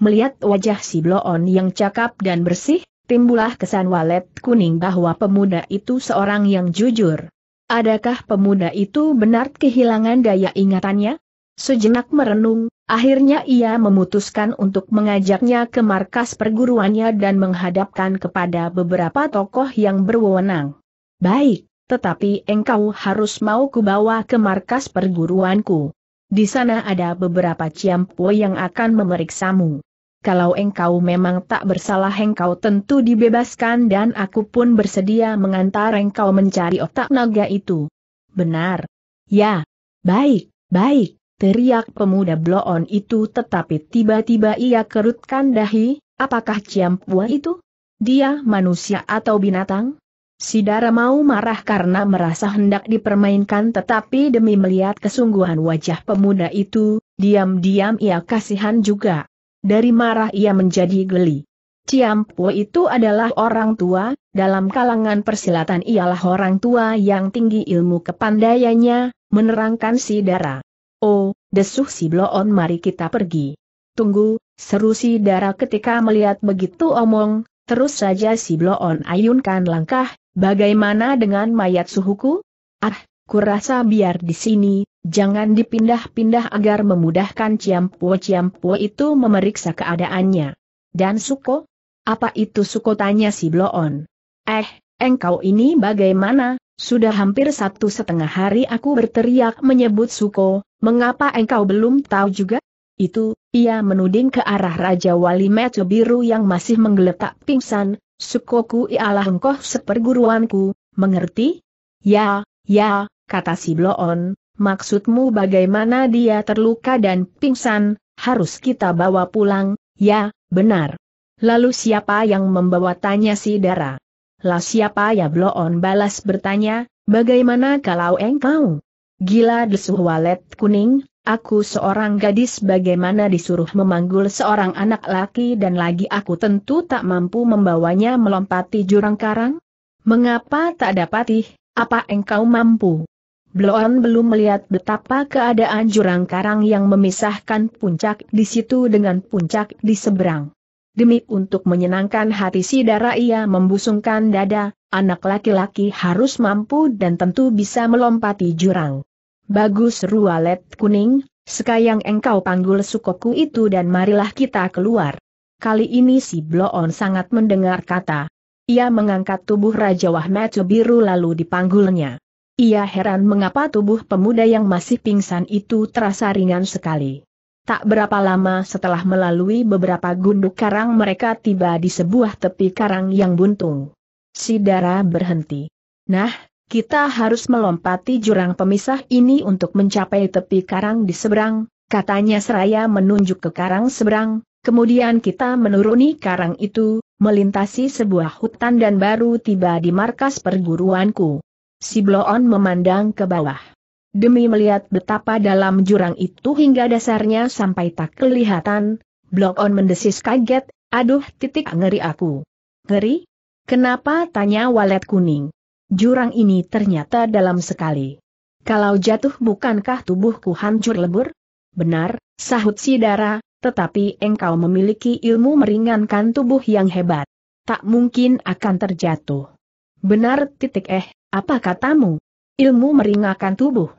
Melihat wajah si Bloon yang cakap dan bersih, timbullah kesan walet kuning bahwa pemuda itu seorang yang jujur. Adakah pemuda itu benar kehilangan daya ingatannya? Sejenak merenung, akhirnya ia memutuskan untuk mengajaknya ke markas perguruannya dan menghadapkan kepada beberapa tokoh yang berwenang. Baik, tetapi engkau harus mau kubawa ke markas perguruanku. Di sana ada beberapa ciampu yang akan memeriksamu. Kalau engkau memang tak bersalah engkau tentu dibebaskan dan aku pun bersedia mengantar engkau mencari otak naga itu. Benar. Ya. Baik, baik, teriak pemuda bloon itu tetapi tiba-tiba ia kerutkan dahi, apakah ciampu itu? Dia manusia atau binatang? Sidara mau marah karena merasa hendak dipermainkan tetapi demi melihat kesungguhan wajah pemuda itu, diam-diam ia kasihan juga. Dari marah ia menjadi geli. Ciampu itu adalah orang tua, dalam kalangan persilatan ialah orang tua yang tinggi ilmu kepandaiannya, menerangkan Sidara. Oh, desuh si Bloon mari kita pergi. Tunggu, seru Sidara ketika melihat begitu omong, Terus saja si Bloon ayunkan langkah, Bagaimana dengan mayat suhuku? Ah, kurasa biar di sini, jangan dipindah-pindah agar memudahkan ciampu ciampu itu memeriksa keadaannya. Dan Suko? Apa itu Suko tanya si Bloon? Eh, engkau ini bagaimana? Sudah hampir satu setengah hari aku berteriak menyebut Suko, mengapa engkau belum tahu juga? Itu, ia menuding ke arah Raja Wali Metu Biru yang masih menggeletak pingsan, Sukoku ialah engkau seperguruanku, mengerti? Ya, ya, kata si Bloon, maksudmu bagaimana dia terluka dan pingsan, harus kita bawa pulang, ya, benar. Lalu siapa yang membawa tanya si Dara? Lah siapa ya Bloon balas bertanya, bagaimana kalau engkau? Gila desuh walet kuning, Aku seorang gadis bagaimana disuruh memanggul seorang anak laki dan lagi aku tentu tak mampu membawanya melompati jurang karang? Mengapa tak dapatih, apa engkau mampu? Bloon belum melihat betapa keadaan jurang karang yang memisahkan puncak di situ dengan puncak di seberang. Demi untuk menyenangkan hati si darah ia membusungkan dada, anak laki-laki harus mampu dan tentu bisa melompati jurang. Bagus rualet kuning, sekayang engkau panggul sukoku itu dan marilah kita keluar. Kali ini si Bloon sangat mendengar kata. Ia mengangkat tubuh Raja Wahmetu biru lalu dipanggulnya. Ia heran mengapa tubuh pemuda yang masih pingsan itu terasa ringan sekali. Tak berapa lama setelah melalui beberapa gunduk karang mereka tiba di sebuah tepi karang yang buntung. Si darah berhenti. Nah, kita harus melompati jurang pemisah ini untuk mencapai tepi karang di seberang, katanya seraya menunjuk ke karang seberang, kemudian kita menuruni karang itu, melintasi sebuah hutan dan baru tiba di markas perguruanku. Si Bloon memandang ke bawah. Demi melihat betapa dalam jurang itu hingga dasarnya sampai tak kelihatan, Bloon mendesis kaget, aduh titik ngeri aku. Ngeri? Kenapa tanya walet kuning? Jurang ini ternyata dalam sekali. Kalau jatuh bukankah tubuhku hancur lebur? Benar, sahut Sidara. tetapi engkau memiliki ilmu meringankan tubuh yang hebat. Tak mungkin akan terjatuh. Benar titik eh, apa katamu? Ilmu meringankan tubuh.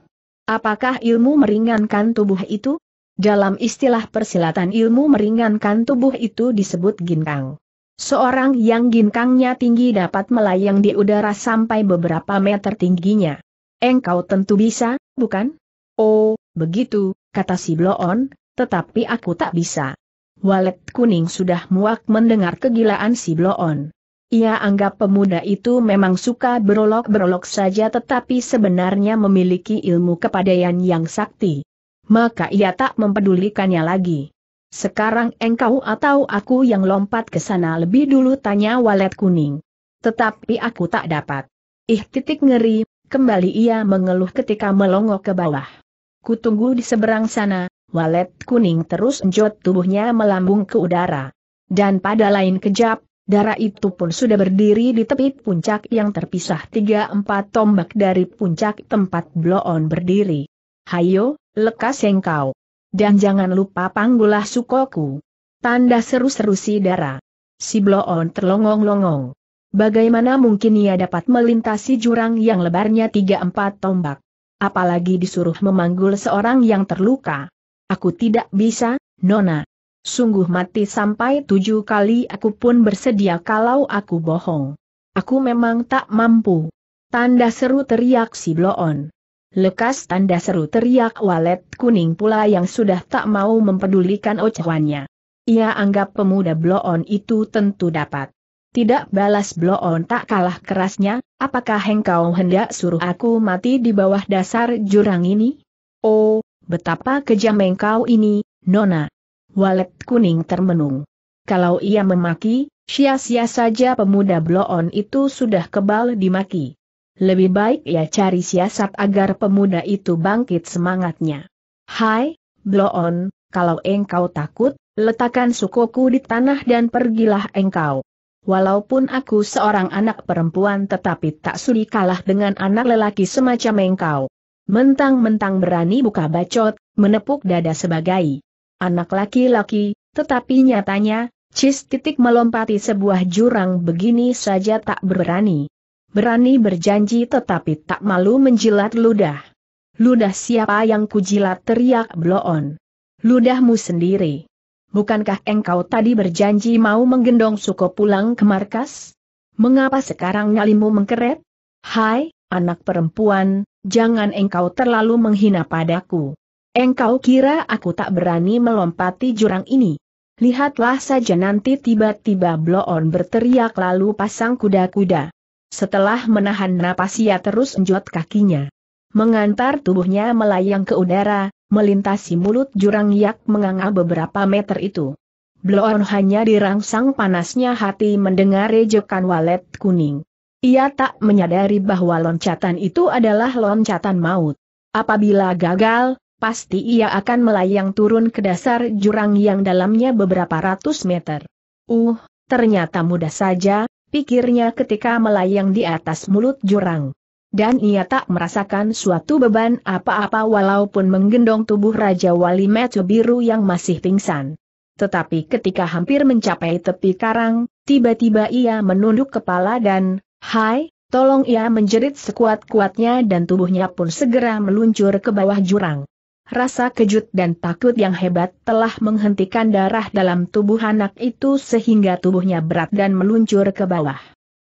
Apakah ilmu meringankan tubuh itu? Dalam istilah persilatan ilmu meringankan tubuh itu disebut ginkang. Seorang yang ginkangnya tinggi dapat melayang di udara sampai beberapa meter tingginya. Engkau tentu bisa, bukan? Oh, begitu, kata si Bloon, tetapi aku tak bisa. Walet kuning sudah muak mendengar kegilaan si Bloon. Ia anggap pemuda itu memang suka berolok-berolok saja tetapi sebenarnya memiliki ilmu kepadaian yang sakti. Maka ia tak mempedulikannya lagi. Sekarang engkau atau aku yang lompat ke sana lebih dulu tanya walet kuning. Tetapi aku tak dapat. Ih titik ngeri, kembali ia mengeluh ketika melongo ke bawah. Kutunggu di seberang sana, walet kuning terus enjot tubuhnya melambung ke udara. Dan pada lain kejap, Darah itu pun sudah berdiri di tepi puncak yang terpisah tiga empat tombak dari puncak tempat Bloon berdiri. Hayo, lekas engkau. Dan jangan lupa panggulah sukoku. Tanda seru-seru si darah. Si Bloon terlongong-longong. Bagaimana mungkin ia dapat melintasi jurang yang lebarnya tiga empat tombak? Apalagi disuruh memanggul seorang yang terluka. Aku tidak bisa, Nona. Sungguh mati sampai tujuh kali aku pun bersedia kalau aku bohong. Aku memang tak mampu. Tanda seru teriak si Bloon. Lekas tanda seru teriak walet kuning pula yang sudah tak mau mempedulikan ocehannya. Ia anggap pemuda bloon itu tentu dapat. Tidak balas bloon tak kalah kerasnya, apakah engkau hendak suruh aku mati di bawah dasar jurang ini? Oh, betapa kejam engkau ini, Nona. Walet kuning termenung. Kalau ia memaki, sia-sia saja pemuda bloon itu sudah kebal dimaki. Lebih baik ia cari siasat agar pemuda itu bangkit semangatnya. Hai, Bloon, kalau engkau takut, letakkan sukuku di tanah dan pergilah engkau. Walaupun aku seorang anak perempuan tetapi tak sudi kalah dengan anak lelaki semacam engkau. Mentang-mentang berani buka bacot, menepuk dada sebagai anak laki-laki, tetapi nyatanya, cis titik melompati sebuah jurang begini saja tak berani berani berjanji tetapi tak malu menjilat ludah. Ludah siapa yang kujilat teriak bloon. Ludahmu sendiri. Bukankah engkau tadi berjanji mau menggendong Suko pulang ke markas? Mengapa sekarang nyalimu mengkeret? Hai, anak perempuan, jangan engkau terlalu menghina padaku. Engkau kira aku tak berani melompati jurang ini? Lihatlah saja nanti tiba-tiba Bloon berteriak lalu pasang kuda-kuda. Setelah menahan napas ia terus menjuat kakinya. Mengantar tubuhnya melayang ke udara, melintasi mulut jurang yak menganga beberapa meter itu. Bloon hanya dirangsang panasnya hati mendengar rejekan walet kuning. Ia tak menyadari bahwa loncatan itu adalah loncatan maut. Apabila gagal, pasti ia akan melayang turun ke dasar jurang yang dalamnya beberapa ratus meter. Uh, ternyata mudah saja, pikirnya ketika melayang di atas mulut jurang. Dan ia tak merasakan suatu beban apa-apa walaupun menggendong tubuh Raja Wali Metu Biru yang masih pingsan. Tetapi ketika hampir mencapai tepi karang, tiba-tiba ia menunduk kepala dan, Hai, tolong ia menjerit sekuat-kuatnya dan tubuhnya pun segera meluncur ke bawah jurang. Rasa kejut dan takut yang hebat telah menghentikan darah dalam tubuh anak itu sehingga tubuhnya berat dan meluncur ke bawah.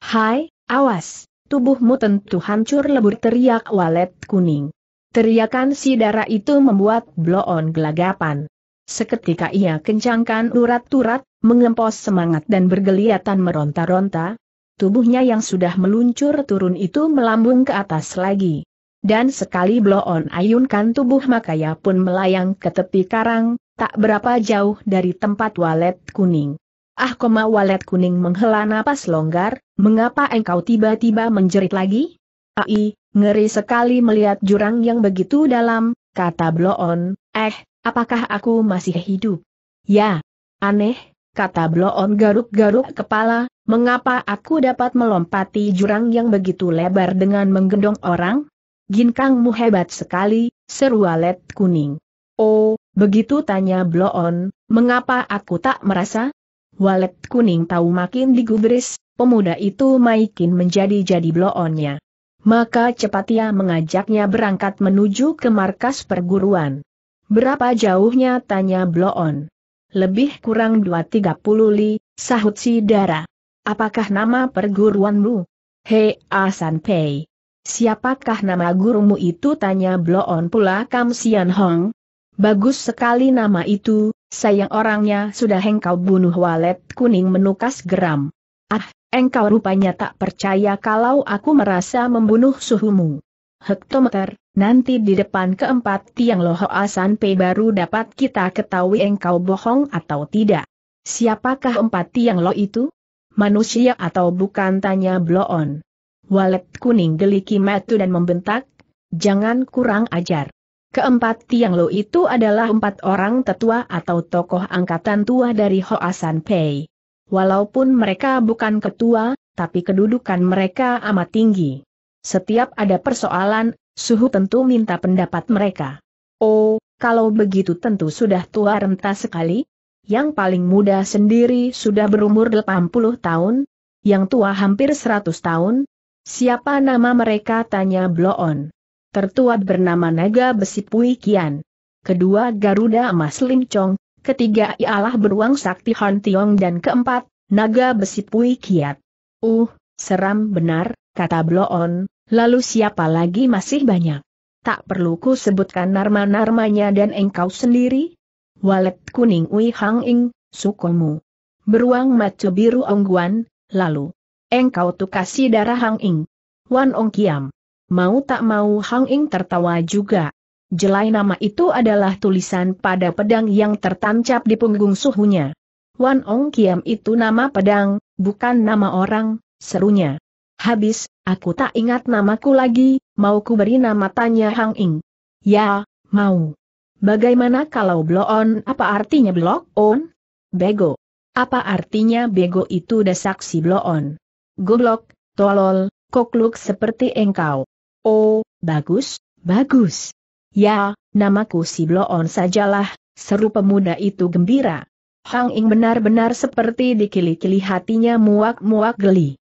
Hai, awas, tubuhmu tentu hancur lebur teriak walet kuning. Teriakan si darah itu membuat bloon gelagapan. Seketika ia kencangkan urat-urat, mengempos semangat dan bergeliatan meronta-ronta, tubuhnya yang sudah meluncur turun itu melambung ke atas lagi. Dan sekali bloon ayunkan tubuh Makaya pun melayang ke tepi karang, tak berapa jauh dari tempat walet kuning. Ah koma walet kuning menghela napas longgar, mengapa engkau tiba-tiba menjerit lagi? Ai, ngeri sekali melihat jurang yang begitu dalam, kata Bloon, eh, apakah aku masih hidup? Ya, aneh, kata Bloon garuk-garuk kepala, mengapa aku dapat melompati jurang yang begitu lebar dengan menggendong orang? Ginkangmu hebat sekali, seru walet kuning. Oh, begitu tanya Bloon, mengapa aku tak merasa? Walet kuning tahu makin digubris, pemuda itu makin menjadi-jadi Bloonnya. Maka cepat ia mengajaknya berangkat menuju ke markas perguruan. Berapa jauhnya tanya Bloon? Lebih kurang 230 li, sahut si Dara. Apakah nama perguruanmu? Hei Asan Pei. Siapakah nama gurumu itu tanya Bloon pula Kam Sian Hong? Bagus sekali nama itu, sayang orangnya sudah engkau bunuh walet kuning menukas geram. Ah, engkau rupanya tak percaya kalau aku merasa membunuh suhumu. Hektometer, nanti di depan keempat tiang loho asan P baru dapat kita ketahui engkau bohong atau tidak. Siapakah empat tiang lo itu? Manusia atau bukan tanya Bloon. Walet kuning geliki metu dan membentak, jangan kurang ajar. Keempat Tiang Lo itu adalah empat orang tetua atau tokoh angkatan tua dari Hoasan Pei. Walaupun mereka bukan ketua, tapi kedudukan mereka amat tinggi. Setiap ada persoalan, Suhu tentu minta pendapat mereka. Oh, kalau begitu tentu sudah tua renta sekali. Yang paling muda sendiri sudah berumur 80 tahun, yang tua hampir 100 tahun, Siapa nama mereka tanya Bloon. Tertua bernama Naga Besi Pui Kian. Kedua Garuda Mas Lim Chong, ketiga ialah Beruang Sakti Han Tiong dan keempat, Naga Besi Pui Kiat. Uh, seram benar, kata Bloon, lalu siapa lagi masih banyak? Tak perlu ku sebutkan narma-narmanya dan engkau sendiri? Walet kuning Ui Hang Ing, sukomu. Beruang macu biru Ongguan, lalu Engkau tuh kasih darah Hang Ing. Wan Ong Kiam. Mau tak mau Hang Ing tertawa juga. Jelai nama itu adalah tulisan pada pedang yang tertancap di punggung suhunya. Wan Ong Kiam itu nama pedang, bukan nama orang, serunya. Habis, aku tak ingat namaku lagi, mau ku beri nama tanya Hang Ing. Ya, mau. Bagaimana kalau bloon? Apa artinya blow on? Bego. Apa artinya bego itu desak si blow on? goblok, tolol, kokluk seperti engkau. Oh, bagus, bagus. Ya, namaku si Bloon sajalah, seru pemuda itu gembira. Hang Ing benar-benar seperti dikili-kili hatinya muak-muak geli.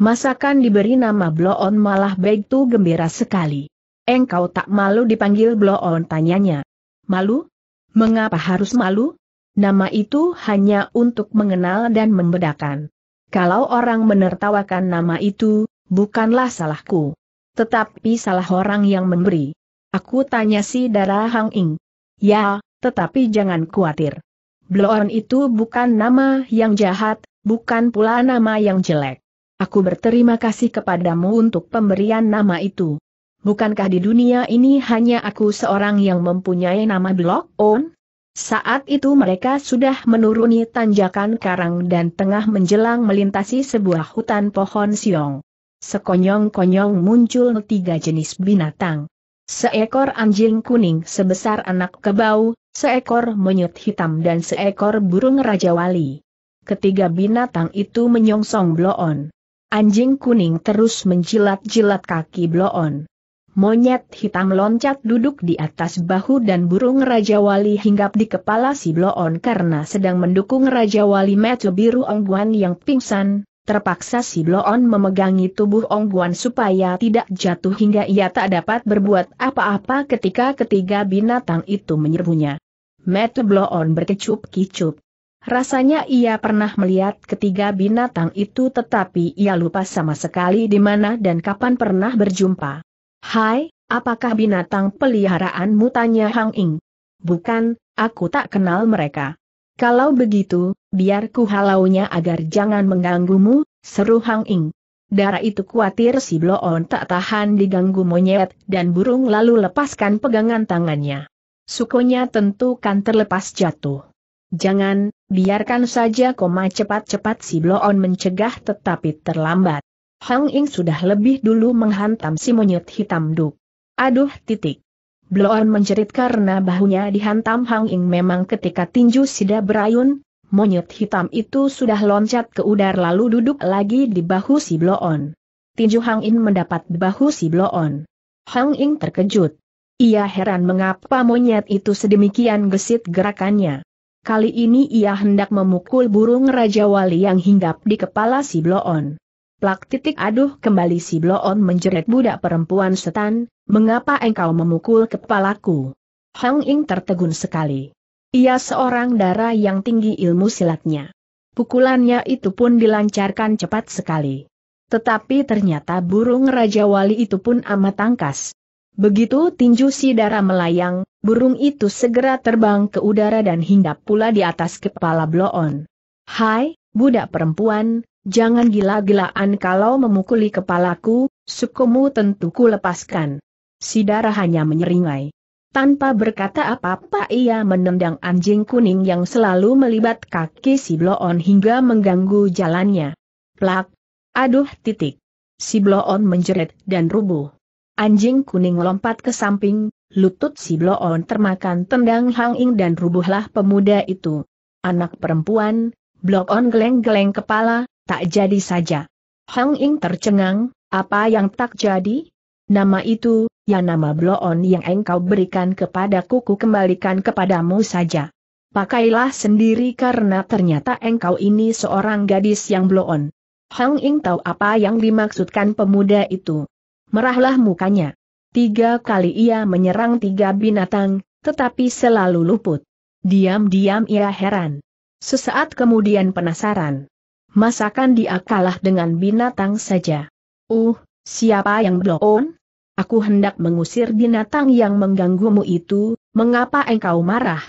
Masakan diberi nama Bloon malah baik begitu gembira sekali. Engkau tak malu dipanggil Bloon tanyanya. Malu? Mengapa harus malu? Nama itu hanya untuk mengenal dan membedakan. Kalau orang menertawakan nama itu, bukanlah salahku. Tetapi salah orang yang memberi. Aku tanya si darah Hang Ing. Ya, tetapi jangan khawatir. Bloon itu bukan nama yang jahat, bukan pula nama yang jelek. Aku berterima kasih kepadamu untuk pemberian nama itu. Bukankah di dunia ini hanya aku seorang yang mempunyai nama Bloon? Saat itu mereka sudah menuruni tanjakan karang dan tengah menjelang melintasi sebuah hutan pohon siong. Sekonyong-konyong muncul tiga jenis binatang. Seekor anjing kuning sebesar anak kebau, seekor monyet hitam dan seekor burung raja wali. Ketiga binatang itu menyongsong bloon. Anjing kuning terus menjilat-jilat kaki bloon. Monyet hitam loncat duduk di atas bahu dan burung Raja Wali hinggap di kepala si Bloon karena sedang mendukung Raja Wali Metu Biru Ongguan yang pingsan. Terpaksa si Bloon memegangi tubuh Ongguan supaya tidak jatuh hingga ia tak dapat berbuat apa-apa ketika ketiga binatang itu menyerbunya. Metu Bloon berkecup-kicup. Rasanya ia pernah melihat ketiga binatang itu tetapi ia lupa sama sekali di mana dan kapan pernah berjumpa. Hai, apakah binatang peliharaanmu tanya Hang Ing? Bukan, aku tak kenal mereka. Kalau begitu, biar ku halaunya agar jangan mengganggumu, seru Hang Ing. Darah itu khawatir si Bloon tak tahan diganggu monyet dan burung lalu lepaskan pegangan tangannya. Sukonya tentu kan terlepas jatuh. Jangan, biarkan saja koma cepat-cepat si Bloon mencegah tetapi terlambat. Hang Ing sudah lebih dulu menghantam si monyet hitam duk. Aduh titik. Bloon menjerit karena bahunya dihantam Hang Ing memang ketika tinju sida berayun, monyet hitam itu sudah loncat ke udar lalu duduk lagi di bahu si Bloon. Tinju Hang Ing mendapat bahu si Bloon. Hang Ing terkejut. Ia heran mengapa monyet itu sedemikian gesit gerakannya. Kali ini ia hendak memukul burung Raja Wali yang hinggap di kepala si Bloon. Plak titik aduh kembali si Bloon menjerit budak perempuan setan, mengapa engkau memukul kepalaku? Hang Ing tertegun sekali. Ia seorang darah yang tinggi ilmu silatnya. Pukulannya itu pun dilancarkan cepat sekali. Tetapi ternyata burung Raja Wali itu pun amat tangkas. Begitu tinju si darah melayang, burung itu segera terbang ke udara dan hinggap pula di atas kepala Bloon. Hai, budak perempuan, Jangan gila-gilaan kalau memukuli kepalaku, sukumu tentu ku lepaskan. Si darah hanya menyeringai. Tanpa berkata apa-apa ia menendang anjing kuning yang selalu melibat kaki si Bloon hingga mengganggu jalannya. Plak! Aduh titik! Si Bloon menjerit dan rubuh. Anjing kuning lompat ke samping, lutut si Bloon termakan tendang hanging dan rubuhlah pemuda itu. Anak perempuan, Bloon geleng-geleng kepala, tak jadi saja. Hang Ing tercengang, apa yang tak jadi? Nama itu, ya nama bloon yang engkau berikan kepada kuku kembalikan kepadamu saja. Pakailah sendiri karena ternyata engkau ini seorang gadis yang bloon. Hang Ing tahu apa yang dimaksudkan pemuda itu. Merahlah mukanya. Tiga kali ia menyerang tiga binatang, tetapi selalu luput. Diam-diam ia heran. Sesaat kemudian penasaran. Masakan dia kalah dengan binatang saja. Uh, siapa yang bloon? Aku hendak mengusir binatang yang mengganggumu itu, mengapa engkau marah?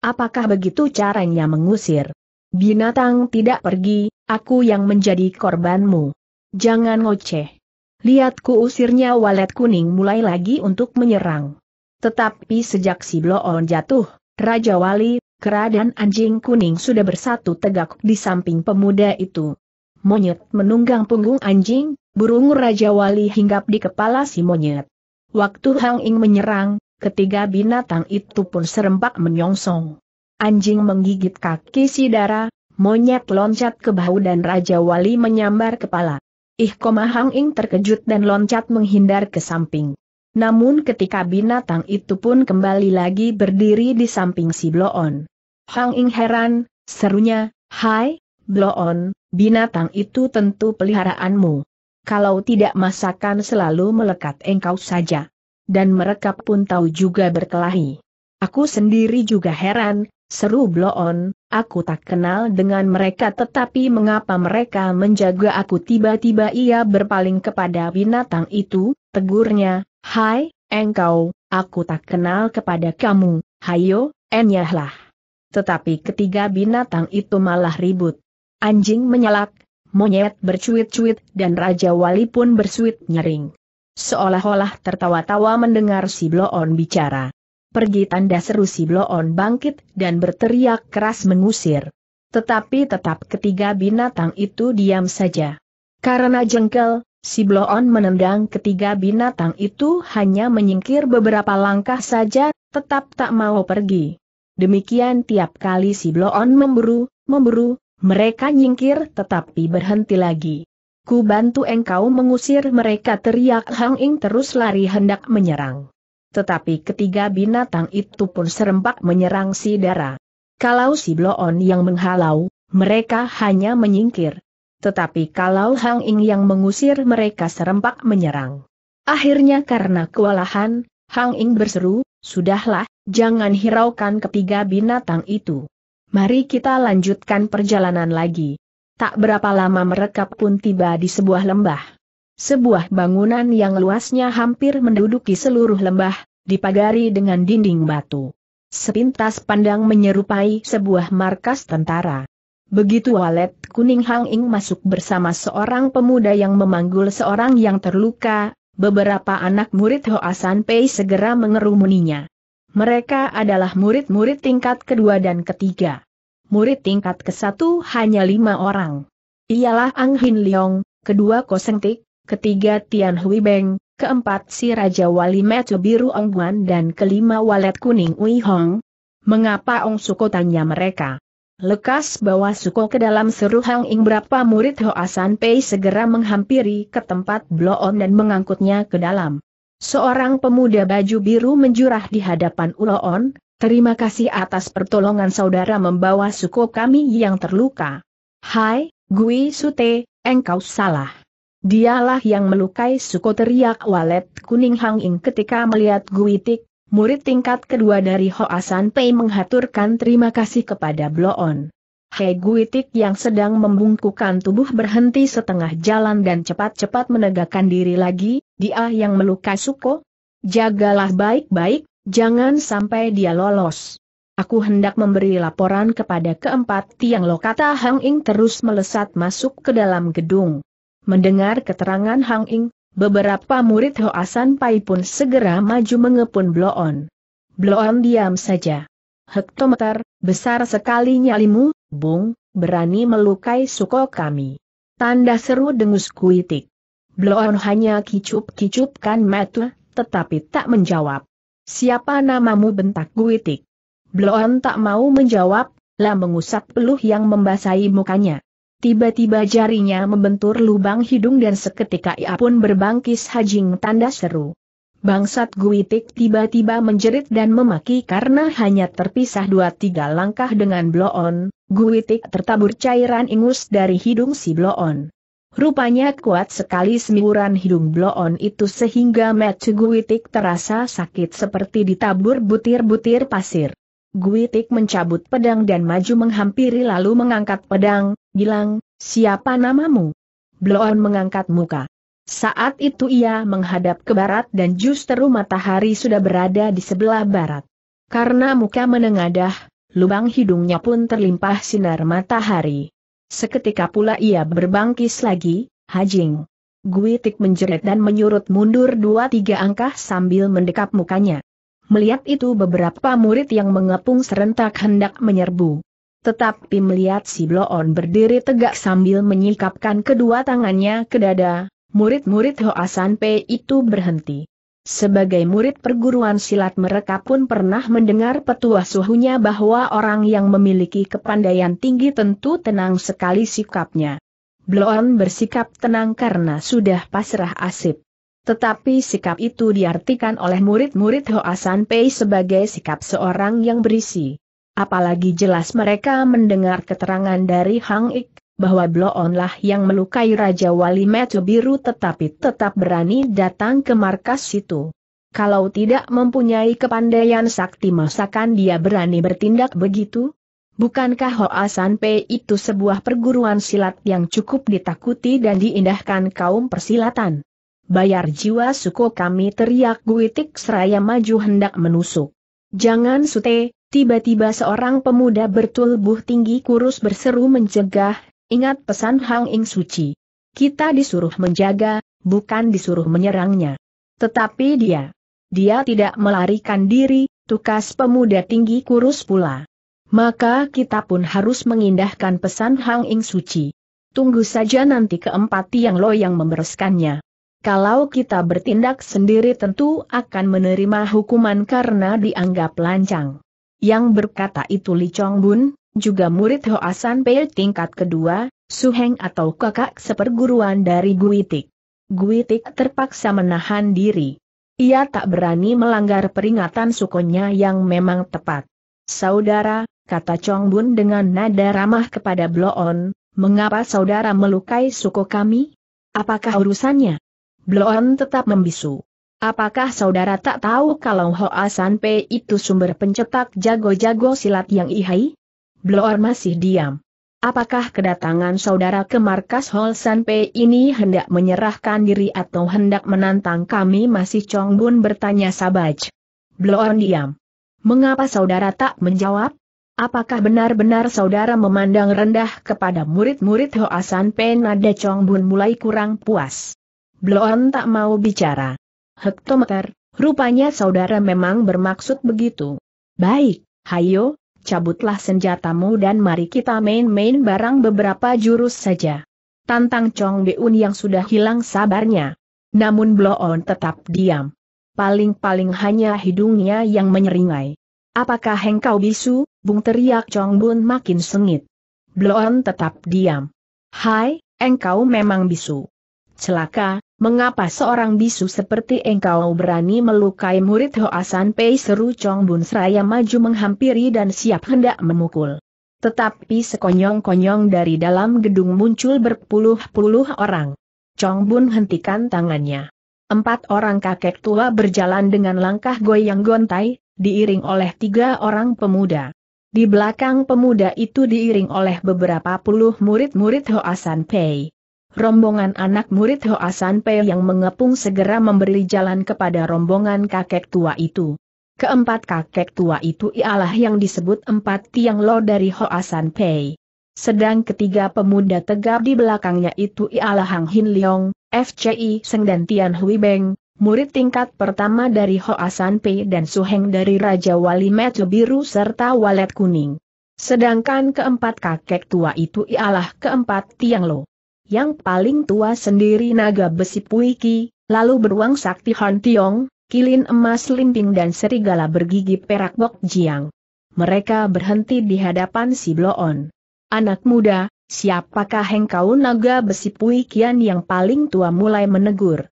Apakah begitu caranya mengusir? Binatang tidak pergi, aku yang menjadi korbanmu. Jangan ngoceh. Lihatku usirnya walet kuning mulai lagi untuk menyerang. Tetapi sejak si bloon jatuh, Raja Wali kera dan anjing kuning sudah bersatu tegak di samping pemuda itu. Monyet menunggang punggung anjing, burung Raja Wali hinggap di kepala si monyet. Waktu Hang Ing menyerang, ketiga binatang itu pun serempak menyongsong. Anjing menggigit kaki si dara, monyet loncat ke bahu dan Raja Wali menyambar kepala. Ih koma Hang Ing terkejut dan loncat menghindar ke samping. Namun ketika binatang itu pun kembali lagi berdiri di samping si Bloon. Hang Ing heran, serunya, Hai, Bloon, binatang itu tentu peliharaanmu. Kalau tidak masakan selalu melekat engkau saja. Dan mereka pun tahu juga berkelahi. Aku sendiri juga heran, seru Bloon, aku tak kenal dengan mereka tetapi mengapa mereka menjaga aku tiba-tiba ia berpaling kepada binatang itu, tegurnya, Hai, engkau, aku tak kenal kepada kamu, hayo, enyahlah. Tetapi ketiga binatang itu malah ribut. Anjing menyalak, monyet bercuit-cuit dan Raja Wali pun bersuit nyering. Seolah-olah tertawa-tawa mendengar si Bloon bicara. Pergi tanda seru si Bloon bangkit dan berteriak keras mengusir. Tetapi tetap ketiga binatang itu diam saja. Karena jengkel, Si Bloon menendang ketiga binatang itu hanya menyingkir beberapa langkah saja, tetap tak mau pergi. Demikian tiap kali si Bloon memburu, memburu, mereka nyingkir tetapi berhenti lagi. Ku bantu engkau mengusir mereka teriak Hang Ing terus lari hendak menyerang. Tetapi ketiga binatang itu pun serempak menyerang si Dara. Kalau si Bloon yang menghalau, mereka hanya menyingkir. Tetapi kalau Hang Ing yang mengusir mereka serempak menyerang. Akhirnya karena kewalahan, Hang Ing berseru, Sudahlah, jangan hiraukan ketiga binatang itu. Mari kita lanjutkan perjalanan lagi. Tak berapa lama mereka pun tiba di sebuah lembah. Sebuah bangunan yang luasnya hampir menduduki seluruh lembah, dipagari dengan dinding batu. Sepintas pandang menyerupai sebuah markas tentara. Begitu walet kuning Hang Ing masuk bersama seorang pemuda yang memanggul seorang yang terluka, beberapa anak murid Hoasan Pei segera mengerumuninya. Mereka adalah murid-murid tingkat kedua dan ketiga. Murid tingkat ke satu hanya lima orang. Ialah Ang Hin Leong, kedua Koseng Tik, ketiga Tian Hui Beng, keempat si Raja Wali Metu Biru Guan dan kelima Walet Kuning Ui Hong. Mengapa Ong Suko tanya mereka? Lekas bawa Suko ke dalam seru Hang Ing berapa murid Hoasan Pei segera menghampiri ke tempat Bloon dan mengangkutnya ke dalam. Seorang pemuda baju biru menjurah di hadapan Uloon, terima kasih atas pertolongan saudara membawa Suko kami yang terluka. Hai, Gui Sute, engkau salah. Dialah yang melukai Suko teriak walet kuning Hang Ing ketika melihat Gui Tik, Murid tingkat kedua dari Hoasan Pei menghaturkan terima kasih kepada Bloon. Hei Guitik yang sedang membungkukan tubuh berhenti setengah jalan dan cepat-cepat menegakkan diri lagi, dia yang melukai Suko. Jagalah baik-baik, jangan sampai dia lolos. Aku hendak memberi laporan kepada keempat tiang lo kata Hang Ing terus melesat masuk ke dalam gedung. Mendengar keterangan Hang Ing, Beberapa murid Hoasan Pai pun segera maju mengepun bloon. Bloon diam saja. Hektometer, besar sekali nyalimu, Bung, berani melukai suko kami. Tanda seru dengus kuitik. Bloon hanya kicup-kicupkan mata, tetapi tak menjawab. Siapa namamu bentak kuitik? Bloon tak mau menjawab, lah mengusap peluh yang membasahi mukanya. Tiba-tiba jarinya membentur lubang hidung dan seketika ia pun berbangkis hajing tanda seru. Bangsat Guitik tiba-tiba menjerit dan memaki karena hanya terpisah dua tiga langkah dengan bloon, Guitik tertabur cairan ingus dari hidung si bloon. Rupanya kuat sekali semburan hidung bloon itu sehingga mata Guitik terasa sakit seperti ditabur butir-butir pasir. Guitik mencabut pedang dan maju menghampiri lalu mengangkat pedang, bilang, siapa namamu? Bloon mengangkat muka. Saat itu ia menghadap ke barat dan justru matahari sudah berada di sebelah barat. Karena muka menengadah, lubang hidungnya pun terlimpah sinar matahari. Seketika pula ia berbangkis lagi, hajing. Guitik menjerit dan menyurut mundur dua tiga angkah sambil mendekap mukanya. Melihat itu beberapa murid yang mengepung serentak hendak menyerbu. Tetapi melihat si Bloon berdiri tegak sambil menyikapkan kedua tangannya ke dada, murid-murid Hoasan P itu berhenti. Sebagai murid perguruan silat mereka pun pernah mendengar petua suhunya bahwa orang yang memiliki kepandaian tinggi tentu tenang sekali sikapnya. Bloon bersikap tenang karena sudah pasrah asib. Tetapi sikap itu diartikan oleh murid-murid Hoasan Pei sebagai sikap seorang yang berisi. Apalagi jelas mereka mendengar keterangan dari Hang Ik, bahwa Bloonlah yang melukai Raja Wali Metu Biru tetapi tetap berani datang ke markas situ. Kalau tidak mempunyai kepandaian sakti masakan dia berani bertindak begitu? Bukankah Hoasan Pei itu sebuah perguruan silat yang cukup ditakuti dan diindahkan kaum persilatan? Bayar jiwa suku kami teriak Guitik seraya maju hendak menusuk. Jangan sute, tiba-tiba seorang pemuda bertulbuh tinggi kurus berseru mencegah, ingat pesan Hang Ing Suci. Kita disuruh menjaga, bukan disuruh menyerangnya. Tetapi dia, dia tidak melarikan diri, tukas pemuda tinggi kurus pula. Maka kita pun harus mengindahkan pesan Hang Ing Suci. Tunggu saja nanti keempat tiang loyang membereskannya. Kalau kita bertindak sendiri tentu akan menerima hukuman karena dianggap lancang. Yang berkata itu Li Chong Bun, juga murid Hoasan Pei tingkat kedua, Suheng atau kakak seperguruan dari Guitik. Guitik terpaksa menahan diri. Ia tak berani melanggar peringatan sukonya yang memang tepat. Saudara, kata Chong Bun dengan nada ramah kepada Bloon, mengapa saudara melukai suku kami? Apakah urusannya? Bloon tetap membisu. Apakah saudara tak tahu kalau Hoa San itu sumber pencetak jago-jago silat yang ihai? Bloor masih diam. Apakah kedatangan saudara ke markas Hoa San ini hendak menyerahkan diri atau hendak menantang kami masih Chong Bun bertanya Sabaj. Bloor diam. Mengapa saudara tak menjawab? Apakah benar-benar saudara memandang rendah kepada murid-murid Hoa San nada Chong Bun mulai kurang puas? Bloon tak mau bicara. Hektometer, rupanya saudara memang bermaksud begitu. Baik, hayo, cabutlah senjatamu dan mari kita main-main barang beberapa jurus saja. Tantang Chong Beun yang sudah hilang sabarnya. Namun Bloon tetap diam. Paling-paling hanya hidungnya yang menyeringai. Apakah engkau bisu, bung teriak Chong Bun makin sengit. Bloon tetap diam. Hai, engkau memang bisu celaka, mengapa seorang bisu seperti engkau berani melukai murid Hoasan Pei seru Chong Bun Seraya maju menghampiri dan siap hendak memukul. Tetapi sekonyong-konyong dari dalam gedung muncul berpuluh-puluh orang. Chong Bun hentikan tangannya. Empat orang kakek tua berjalan dengan langkah goyang gontai, diiring oleh tiga orang pemuda. Di belakang pemuda itu diiring oleh beberapa puluh murid-murid Hoasan Pei rombongan anak murid Hoasan Pei yang mengepung segera memberi jalan kepada rombongan kakek tua itu. Keempat kakek tua itu ialah yang disebut empat tiang lo dari Hoasan Pei. Sedang ketiga pemuda tegap di belakangnya itu ialah Hang Hin Leong, FCI Seng dan Tian Hui Beng, murid tingkat pertama dari Hoasan Pei dan Su Heng dari Raja Wali Metu Biru serta Walet Kuning. Sedangkan keempat kakek tua itu ialah keempat Tiang Lo yang paling tua sendiri naga besi Puiki, lalu beruang sakti Han Tiong, kilin emas limping dan serigala bergigi perak Bok Jiang. Mereka berhenti di hadapan si Bloon. Anak muda, siapakah engkau naga besi Puikian yang paling tua mulai menegur?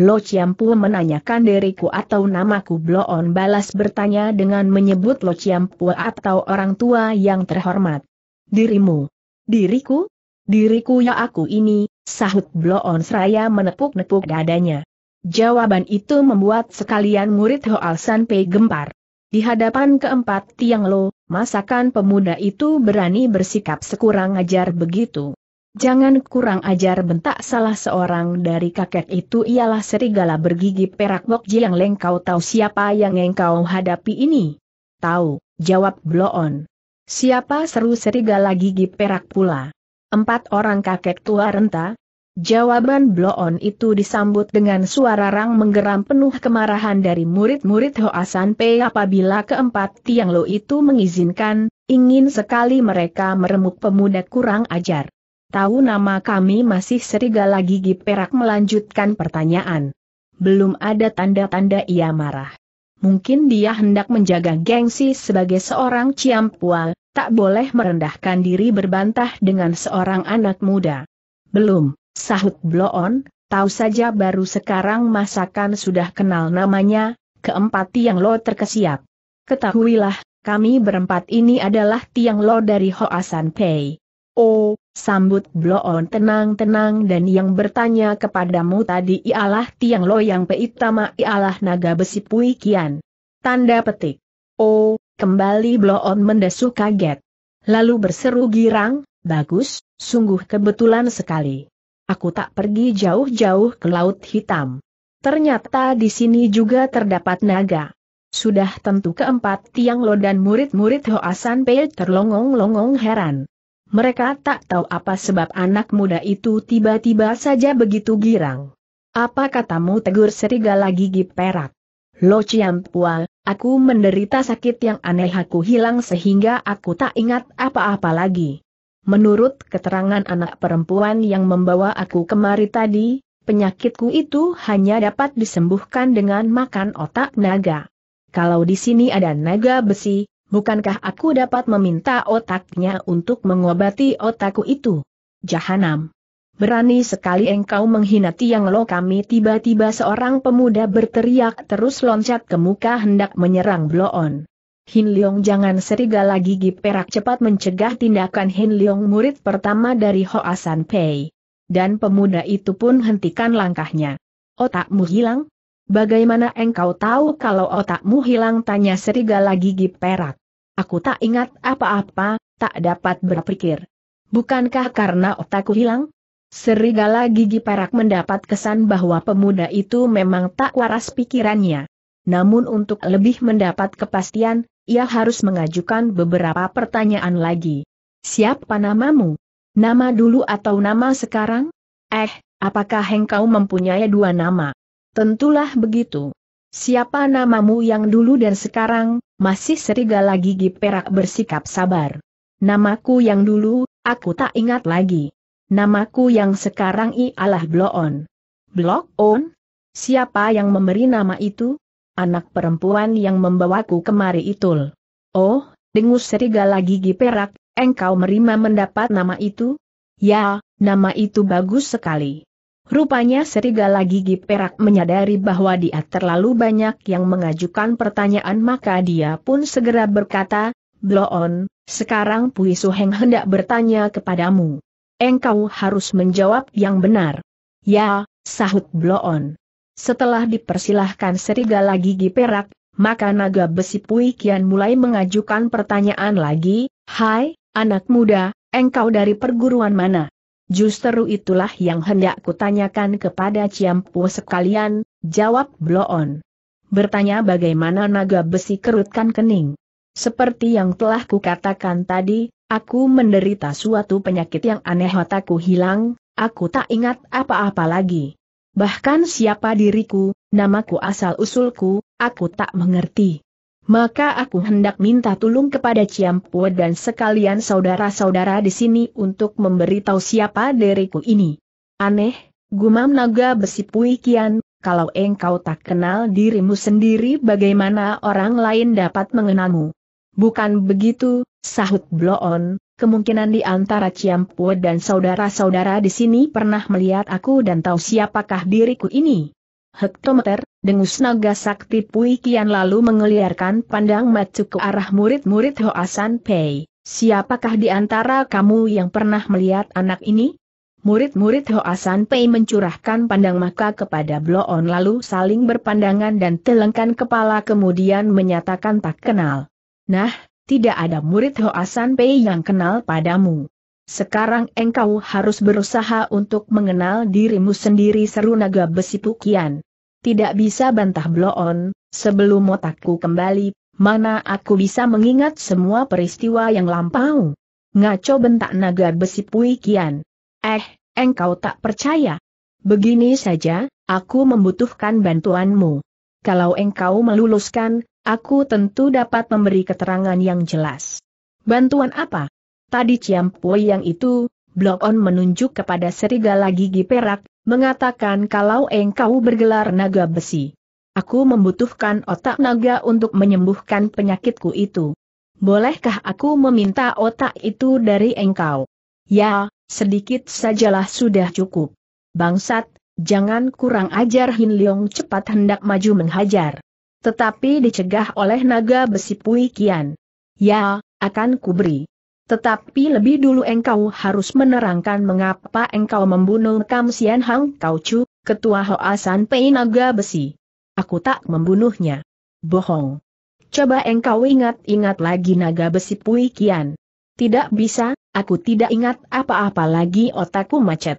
Lo Ciampu menanyakan diriku atau namaku Bloon balas bertanya dengan menyebut Lo Ciampu atau orang tua yang terhormat. Dirimu? Diriku? Diriku ya aku ini, sahut Bloon Seraya menepuk-nepuk dadanya. Jawaban itu membuat sekalian murid Hoal Sanpei gempar. Di hadapan keempat tiang lo, masakan pemuda itu berani bersikap sekurang ajar begitu. Jangan kurang ajar bentak salah seorang dari kakek itu ialah serigala bergigi perak Bokji yang lengkau tahu siapa yang engkau hadapi ini. Tahu, jawab Bloon. Siapa seru serigala gigi perak pula? Empat orang kakek tua renta? Jawaban Bloon itu disambut dengan suara rang menggeram penuh kemarahan dari murid-murid Hoasan Pei apabila keempat tiang lo itu mengizinkan, ingin sekali mereka meremuk pemuda kurang ajar. Tahu nama kami masih serigala gigi perak melanjutkan pertanyaan. Belum ada tanda-tanda ia marah. Mungkin dia hendak menjaga gengsi sebagai seorang ciampual, tak boleh merendahkan diri berbantah dengan seorang anak muda. Belum, sahut Bloon, tahu saja baru sekarang masakan sudah kenal namanya, keempat Tiang Lo terkesiap. Ketahuilah, kami berempat ini adalah Tiang Lo dari Hoasan Pei. Oh, sambut Bloon tenang-tenang dan yang bertanya kepadamu tadi ialah Tiang Lo yang peitama ialah naga besi Pui Kian. Tanda petik. Oh, Kembali Bloon On mendesuk kaget. Lalu berseru girang, bagus, sungguh kebetulan sekali. Aku tak pergi jauh-jauh ke Laut Hitam. Ternyata di sini juga terdapat naga. Sudah tentu keempat tiang lo dan murid-murid Hoasan Pei terlongong-longong heran. Mereka tak tahu apa sebab anak muda itu tiba-tiba saja begitu girang. Apa katamu tegur serigala gigi perak? Lo Pua, Aku menderita sakit yang aneh aku hilang sehingga aku tak ingat apa-apa lagi. Menurut keterangan anak perempuan yang membawa aku kemari tadi, penyakitku itu hanya dapat disembuhkan dengan makan otak naga. Kalau di sini ada naga besi, bukankah aku dapat meminta otaknya untuk mengobati otakku itu? Jahanam. Berani sekali engkau menghina Tiang Lo kami tiba-tiba seorang pemuda berteriak terus loncat ke muka hendak menyerang Bloon. Hin Leong jangan serigala gigi perak cepat mencegah tindakan Hin Leong murid pertama dari Hoa Pei. Dan pemuda itu pun hentikan langkahnya. Otakmu hilang? Bagaimana engkau tahu kalau otakmu hilang tanya serigala gigi perak. Aku tak ingat apa-apa, tak dapat berpikir. Bukankah karena otakku hilang? Serigala gigi perak mendapat kesan bahwa pemuda itu memang tak waras pikirannya. Namun untuk lebih mendapat kepastian, ia harus mengajukan beberapa pertanyaan lagi. Siapa namamu? Nama dulu atau nama sekarang? Eh, apakah engkau mempunyai dua nama? Tentulah begitu. Siapa namamu yang dulu dan sekarang, masih serigala gigi perak bersikap sabar. Namaku yang dulu, aku tak ingat lagi. Namaku yang sekarang ialah Bloon. Bloon? Siapa yang memberi nama itu? Anak perempuan yang membawaku kemari itu. Oh, dengus serigala gigi perak, engkau merima mendapat nama itu? Ya, nama itu bagus sekali. Rupanya serigala gigi perak menyadari bahwa dia terlalu banyak yang mengajukan pertanyaan maka dia pun segera berkata, Bloon, sekarang Pui Suheng hendak bertanya kepadamu engkau harus menjawab yang benar. Ya, sahut Bloon. Setelah dipersilahkan serigala gigi perak, maka naga besi Pui Kian mulai mengajukan pertanyaan lagi, Hai, anak muda, engkau dari perguruan mana? Justru itulah yang hendak kutanyakan kepada Ciampu sekalian, jawab Bloon. Bertanya bagaimana naga besi kerutkan kening. Seperti yang telah kukatakan tadi, Aku menderita suatu penyakit yang aneh otakku hilang, aku tak ingat apa-apa lagi. Bahkan siapa diriku, namaku asal-usulku, aku tak mengerti. Maka aku hendak minta tolong kepada Ciampue dan sekalian saudara-saudara di sini untuk memberitahu siapa diriku ini. Aneh, gumam naga besi puikian, kalau engkau tak kenal dirimu sendiri bagaimana orang lain dapat mengenalmu? Bukan begitu, Sahut Bloon, kemungkinan di antara Ciampue dan saudara-saudara di sini pernah melihat aku dan tahu siapakah diriku ini. Hektometer, dengus naga sakti Pui Kian lalu mengeliarkan pandang macu ke arah murid-murid Hoasan Pei. Siapakah di antara kamu yang pernah melihat anak ini? Murid-murid Hoasan Pei mencurahkan pandang maka kepada Bloon lalu saling berpandangan dan telengkan kepala kemudian menyatakan tak kenal. Nah, tidak ada murid Hoasan Pei yang kenal padamu. Sekarang engkau harus berusaha untuk mengenal dirimu sendiri seru naga besi pukian. Tidak bisa bantah bloon, sebelum otakku kembali, mana aku bisa mengingat semua peristiwa yang lampau. Ngaco bentak naga besi pukian. Eh, engkau tak percaya. Begini saja, aku membutuhkan bantuanmu. Kalau engkau meluluskan, Aku tentu dapat memberi keterangan yang jelas. Bantuan apa? Tadi Pui yang itu, Blok On menunjuk kepada serigala gigi perak, mengatakan kalau engkau bergelar naga besi. Aku membutuhkan otak naga untuk menyembuhkan penyakitku itu. Bolehkah aku meminta otak itu dari engkau? Ya, sedikit sajalah sudah cukup. Bangsat, jangan kurang ajar Hin Leong cepat hendak maju menghajar. Tetapi dicegah oleh naga besi Pui Kian. Ya, akan kuberi. Tetapi lebih dulu engkau harus menerangkan mengapa engkau membunuh Kam Sian Hang Kau Chu, ketua Hoasan San Pei Naga Besi. Aku tak membunuhnya. Bohong. Coba engkau ingat-ingat lagi Naga Besi Pui Kian. Tidak bisa, aku tidak ingat apa-apa lagi otakku macet.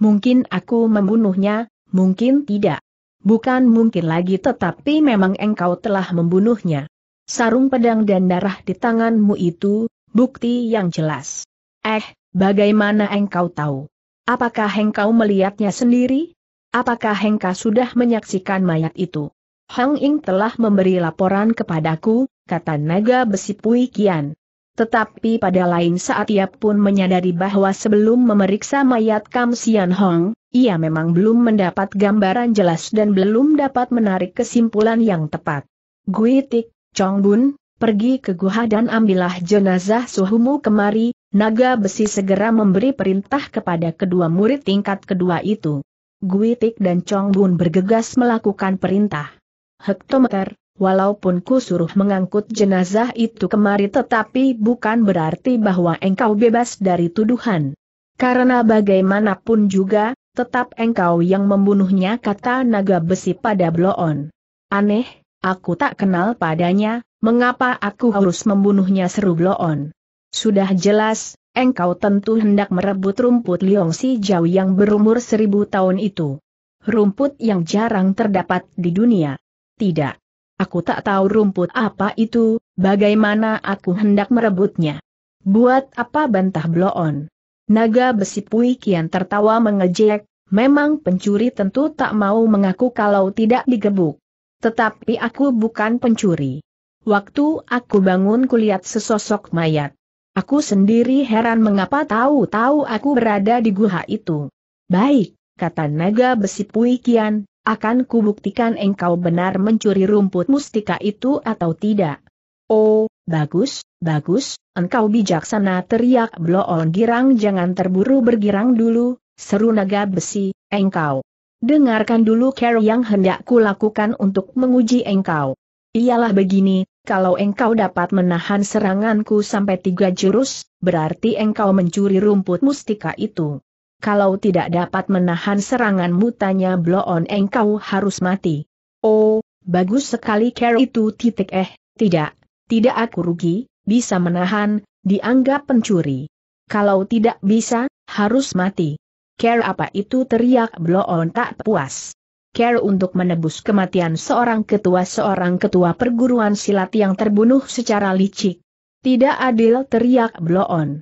Mungkin aku membunuhnya, mungkin tidak. Bukan mungkin lagi tetapi memang engkau telah membunuhnya. Sarung pedang dan darah di tanganmu itu, bukti yang jelas. Eh, bagaimana engkau tahu? Apakah engkau melihatnya sendiri? Apakah engkau sudah menyaksikan mayat itu? Hang Ing telah memberi laporan kepadaku, kata naga besi Pui Kian. Tetapi pada lain saat ia pun menyadari bahwa sebelum memeriksa mayat Kam Sian Hong, ia memang belum mendapat gambaran jelas dan belum dapat menarik kesimpulan yang tepat. Gui Tik, Chong Bun, pergi ke guha dan ambillah jenazah suhumu kemari, naga besi segera memberi perintah kepada kedua murid tingkat kedua itu. Gui Tik dan Chong Bun bergegas melakukan perintah. Hektometer, Walaupun ku suruh mengangkut jenazah itu kemari tetapi bukan berarti bahwa engkau bebas dari tuduhan. Karena bagaimanapun juga, tetap engkau yang membunuhnya kata naga besi pada bloon. Aneh, aku tak kenal padanya, mengapa aku harus membunuhnya seru bloon. Sudah jelas, engkau tentu hendak merebut rumput liong si jauh yang berumur seribu tahun itu. Rumput yang jarang terdapat di dunia. Tidak. Aku tak tahu rumput apa itu, bagaimana aku hendak merebutnya. Buat apa bantah bloon? Naga besi Pui Kian tertawa mengejek, memang pencuri tentu tak mau mengaku kalau tidak digebuk. Tetapi aku bukan pencuri. Waktu aku bangun kulihat sesosok mayat. Aku sendiri heran mengapa tahu-tahu aku berada di guha itu. Baik, kata naga besi Pui Kian, akan kubuktikan engkau benar mencuri rumput mustika itu atau tidak. Oh, bagus, bagus, engkau bijaksana teriak Bloon Girang jangan terburu bergirang dulu, seru naga besi, engkau. Dengarkan dulu care yang hendak kulakukan untuk menguji engkau. Iyalah begini, kalau engkau dapat menahan seranganku sampai tiga jurus, berarti engkau mencuri rumput mustika itu kalau tidak dapat menahan serangan mutanya Bloon engkau harus mati. Oh, bagus sekali care itu titik eh, tidak, tidak aku rugi, bisa menahan, dianggap pencuri. Kalau tidak bisa, harus mati. Care apa itu teriak Bloon tak puas. Care untuk menebus kematian seorang ketua seorang ketua perguruan silat yang terbunuh secara licik. Tidak adil teriak Bloon.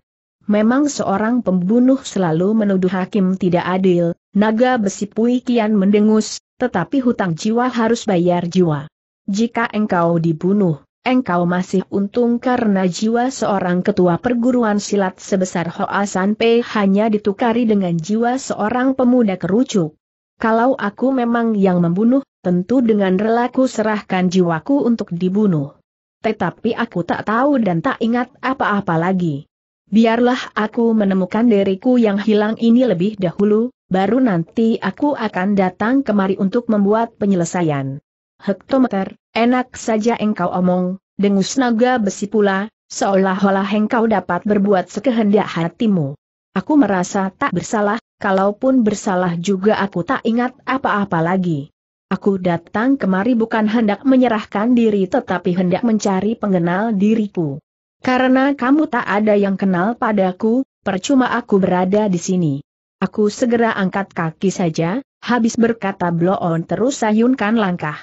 Memang seorang pembunuh selalu menuduh hakim tidak adil, naga besi Pui Kian mendengus, tetapi hutang jiwa harus bayar jiwa. Jika engkau dibunuh, engkau masih untung karena jiwa seorang ketua perguruan silat sebesar Hoa San Pei hanya ditukari dengan jiwa seorang pemuda kerucuk. Kalau aku memang yang membunuh, tentu dengan relaku serahkan jiwaku untuk dibunuh. Tetapi aku tak tahu dan tak ingat apa-apa lagi biarlah aku menemukan diriku yang hilang ini lebih dahulu, baru nanti aku akan datang kemari untuk membuat penyelesaian. Hektometer, enak saja engkau omong, dengus naga besi pula, seolah-olah engkau dapat berbuat sekehendak hatimu. Aku merasa tak bersalah, kalaupun bersalah juga aku tak ingat apa-apa lagi. Aku datang kemari bukan hendak menyerahkan diri tetapi hendak mencari pengenal diriku. Karena kamu tak ada yang kenal padaku, percuma aku berada di sini. Aku segera angkat kaki saja, habis berkata bloon terus sayunkan langkah.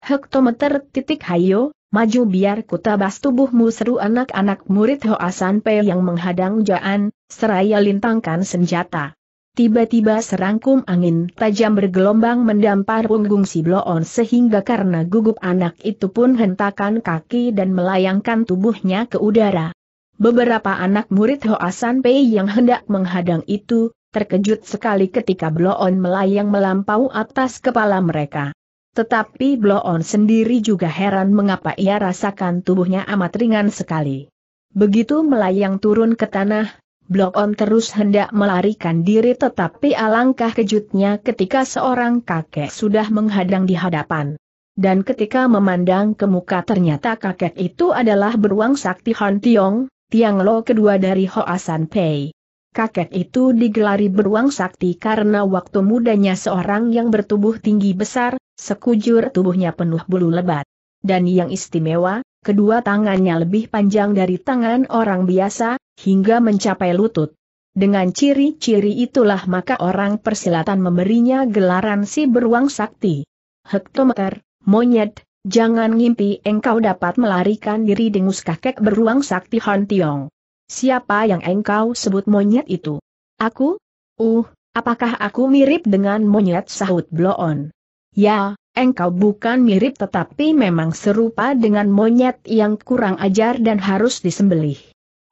Hektometer titik hayo, maju biar ku tabas tubuhmu seru anak-anak murid Hoasan Pei yang menghadang jaan, seraya lintangkan senjata. Tiba-tiba serangkum angin tajam bergelombang mendampar punggung si Bloon sehingga karena gugup anak itu pun hentakan kaki dan melayangkan tubuhnya ke udara. Beberapa anak murid Hoasan Pei yang hendak menghadang itu, terkejut sekali ketika Bloon melayang melampau atas kepala mereka. Tetapi Bloon sendiri juga heran mengapa ia rasakan tubuhnya amat ringan sekali. Begitu melayang turun ke tanah, Blok On terus hendak melarikan diri tetapi alangkah kejutnya ketika seorang kakek sudah menghadang di hadapan. Dan ketika memandang ke muka ternyata kakek itu adalah beruang sakti Han Tiong, Tiang Lo kedua dari Hoasan Pei. Kakek itu digelari beruang sakti karena waktu mudanya seorang yang bertubuh tinggi besar, sekujur tubuhnya penuh bulu lebat. Dan yang istimewa, kedua tangannya lebih panjang dari tangan orang biasa, hingga mencapai lutut. Dengan ciri-ciri itulah maka orang persilatan memberinya gelaran si beruang sakti. Hektometer, monyet, jangan ngimpi engkau dapat melarikan diri dengus kakek beruang sakti Han Tiong. Siapa yang engkau sebut monyet itu? Aku? Uh, apakah aku mirip dengan monyet sahut Bloon? Ya, engkau bukan mirip tetapi memang serupa dengan monyet yang kurang ajar dan harus disembelih.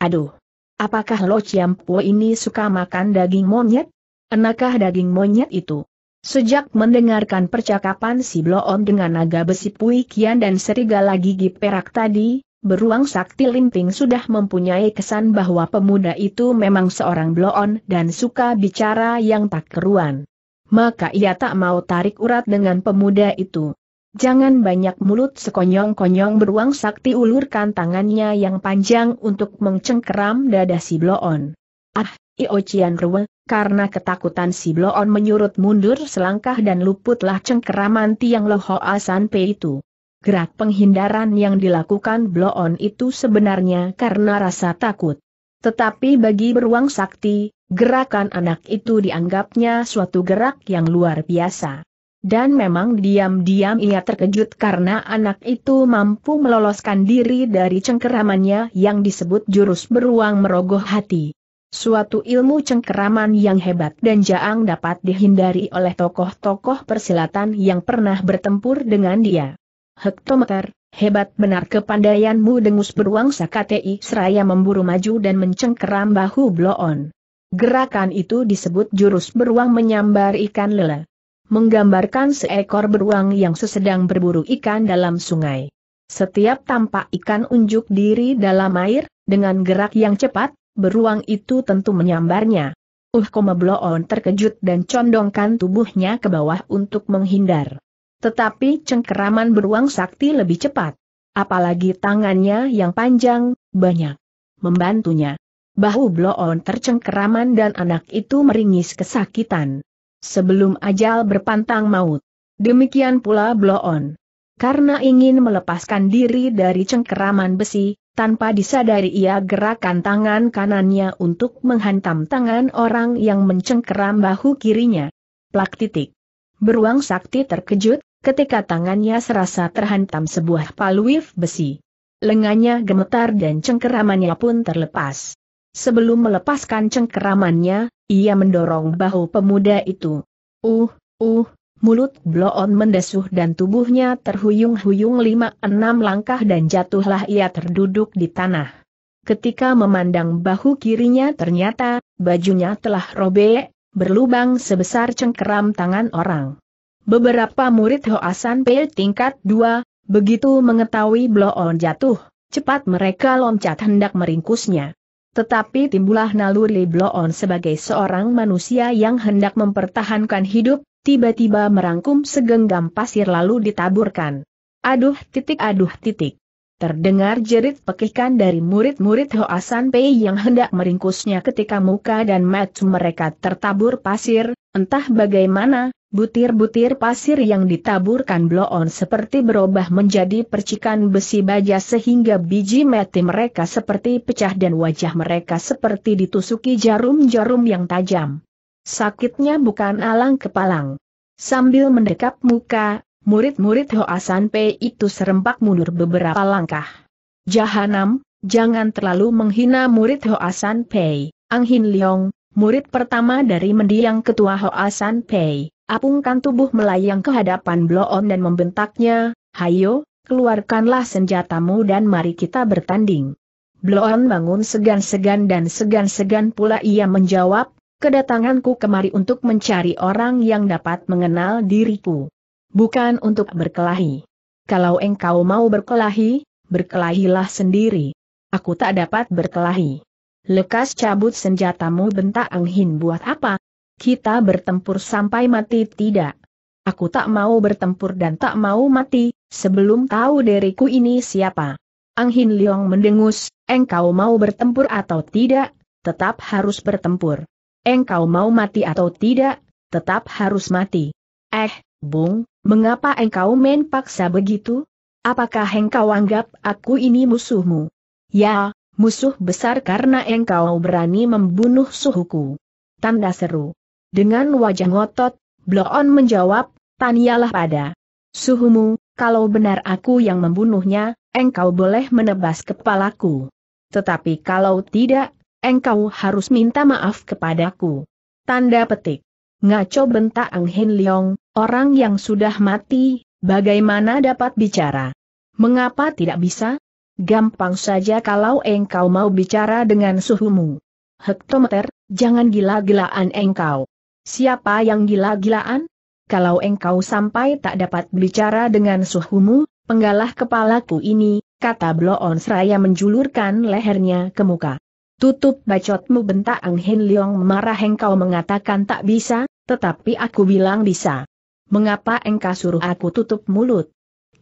Aduh. Apakah Lo Chiampo ini suka makan daging monyet? Enakah daging monyet itu? Sejak mendengarkan percakapan si Bloon dengan naga besi Pui Kian dan serigala gigi perak tadi, beruang sakti linting sudah mempunyai kesan bahwa pemuda itu memang seorang Bloon dan suka bicara yang tak keruan. Maka ia tak mau tarik urat dengan pemuda itu. Jangan banyak mulut sekonyong-konyong beruang sakti ulurkan tangannya yang panjang untuk mengcengkeram dada si Bloon. Ah, Io Chian Rue, karena ketakutan si Bloon menyurut mundur selangkah dan luputlah cengkeraman tiang asan pe itu. Gerak penghindaran yang dilakukan Bloon itu sebenarnya karena rasa takut. Tetapi bagi beruang sakti, gerakan anak itu dianggapnya suatu gerak yang luar biasa. Dan memang diam-diam ia terkejut karena anak itu mampu meloloskan diri dari cengkeramannya yang disebut jurus beruang merogoh hati. Suatu ilmu cengkeraman yang hebat dan jaang dapat dihindari oleh tokoh-tokoh persilatan yang pernah bertempur dengan dia. Hektometer, hebat benar kepandaianmu dengus beruang Sakatei seraya memburu maju dan mencengkeram bahu bloon. Gerakan itu disebut jurus beruang menyambar ikan lele menggambarkan seekor beruang yang sesedang berburu ikan dalam sungai. Setiap tampak ikan unjuk diri dalam air, dengan gerak yang cepat, beruang itu tentu menyambarnya. Uh Komebloon terkejut dan condongkan tubuhnya ke bawah untuk menghindar. Tetapi cengkeraman beruang sakti lebih cepat. Apalagi tangannya yang panjang, banyak. Membantunya. Bahu Bloon tercengkeraman dan anak itu meringis kesakitan sebelum ajal berpantang maut. Demikian pula Bloon. Karena ingin melepaskan diri dari cengkeraman besi, tanpa disadari ia gerakan tangan kanannya untuk menghantam tangan orang yang mencengkeram bahu kirinya. Plak titik. Beruang sakti terkejut, ketika tangannya serasa terhantam sebuah paluif besi. Lengannya gemetar dan cengkeramannya pun terlepas. Sebelum melepaskan cengkeramannya, ia mendorong bahu pemuda itu. Uh, uh, mulut bloon mendesuh dan tubuhnya terhuyung-huyung lima enam langkah dan jatuhlah ia terduduk di tanah. Ketika memandang bahu kirinya ternyata, bajunya telah robek, berlubang sebesar cengkeram tangan orang. Beberapa murid Hoasan Pei tingkat 2, begitu mengetahui bloon jatuh, cepat mereka loncat hendak meringkusnya. Tetapi timbulah naluri Bloon sebagai seorang manusia yang hendak mempertahankan hidup, tiba-tiba merangkum segenggam pasir lalu ditaburkan. Aduh titik aduh titik. Terdengar jerit pekihkan dari murid-murid Hoasan Pei yang hendak meringkusnya ketika muka dan mata mereka tertabur pasir, entah bagaimana, Butir-butir pasir yang ditaburkan bloon seperti berubah menjadi percikan besi baja sehingga biji mati mereka seperti pecah dan wajah mereka seperti ditusuki jarum-jarum yang tajam. Sakitnya bukan alang kepalang. Sambil mendekap muka, murid-murid Hoasan P itu serempak mundur beberapa langkah. Jahanam, jangan terlalu menghina murid Hoasan Pei, Ang Hin Leong, murid pertama dari mendiang ketua Hoasan Pei, apungkan tubuh melayang ke hadapan Bloon dan membentaknya, Hayo, keluarkanlah senjatamu dan mari kita bertanding. Bloon bangun segan-segan dan segan-segan pula ia menjawab, kedatanganku kemari untuk mencari orang yang dapat mengenal diriku. Bukan untuk berkelahi. Kalau engkau mau berkelahi, berkelahilah sendiri. Aku tak dapat berkelahi. Lekas cabut senjatamu bentak angin buat apa, kita bertempur sampai mati tidak. Aku tak mau bertempur dan tak mau mati, sebelum tahu diriku ini siapa. Ang Hin Leong mendengus, engkau mau bertempur atau tidak, tetap harus bertempur. Engkau mau mati atau tidak, tetap harus mati. Eh, Bung, mengapa engkau main paksa begitu? Apakah engkau anggap aku ini musuhmu? Ya, musuh besar karena engkau berani membunuh suhuku. Tanda seru. Dengan wajah ngotot, Bloon menjawab, tanyalah pada suhumu, kalau benar aku yang membunuhnya, engkau boleh menebas kepalaku. Tetapi kalau tidak, engkau harus minta maaf kepadaku. Tanda petik. Ngaco bentak Ang Hin Leong, orang yang sudah mati, bagaimana dapat bicara? Mengapa tidak bisa? Gampang saja kalau engkau mau bicara dengan suhumu. Hektometer, jangan gila-gilaan engkau. Siapa yang gila-gilaan? Kalau engkau sampai tak dapat bicara dengan suhumu, penggalah kepalaku ini, kata Bloon seraya menjulurkan lehernya ke muka. Tutup bacotmu bentak Ang Hin Leong marah engkau mengatakan tak bisa, tetapi aku bilang bisa. Mengapa engkau suruh aku tutup mulut?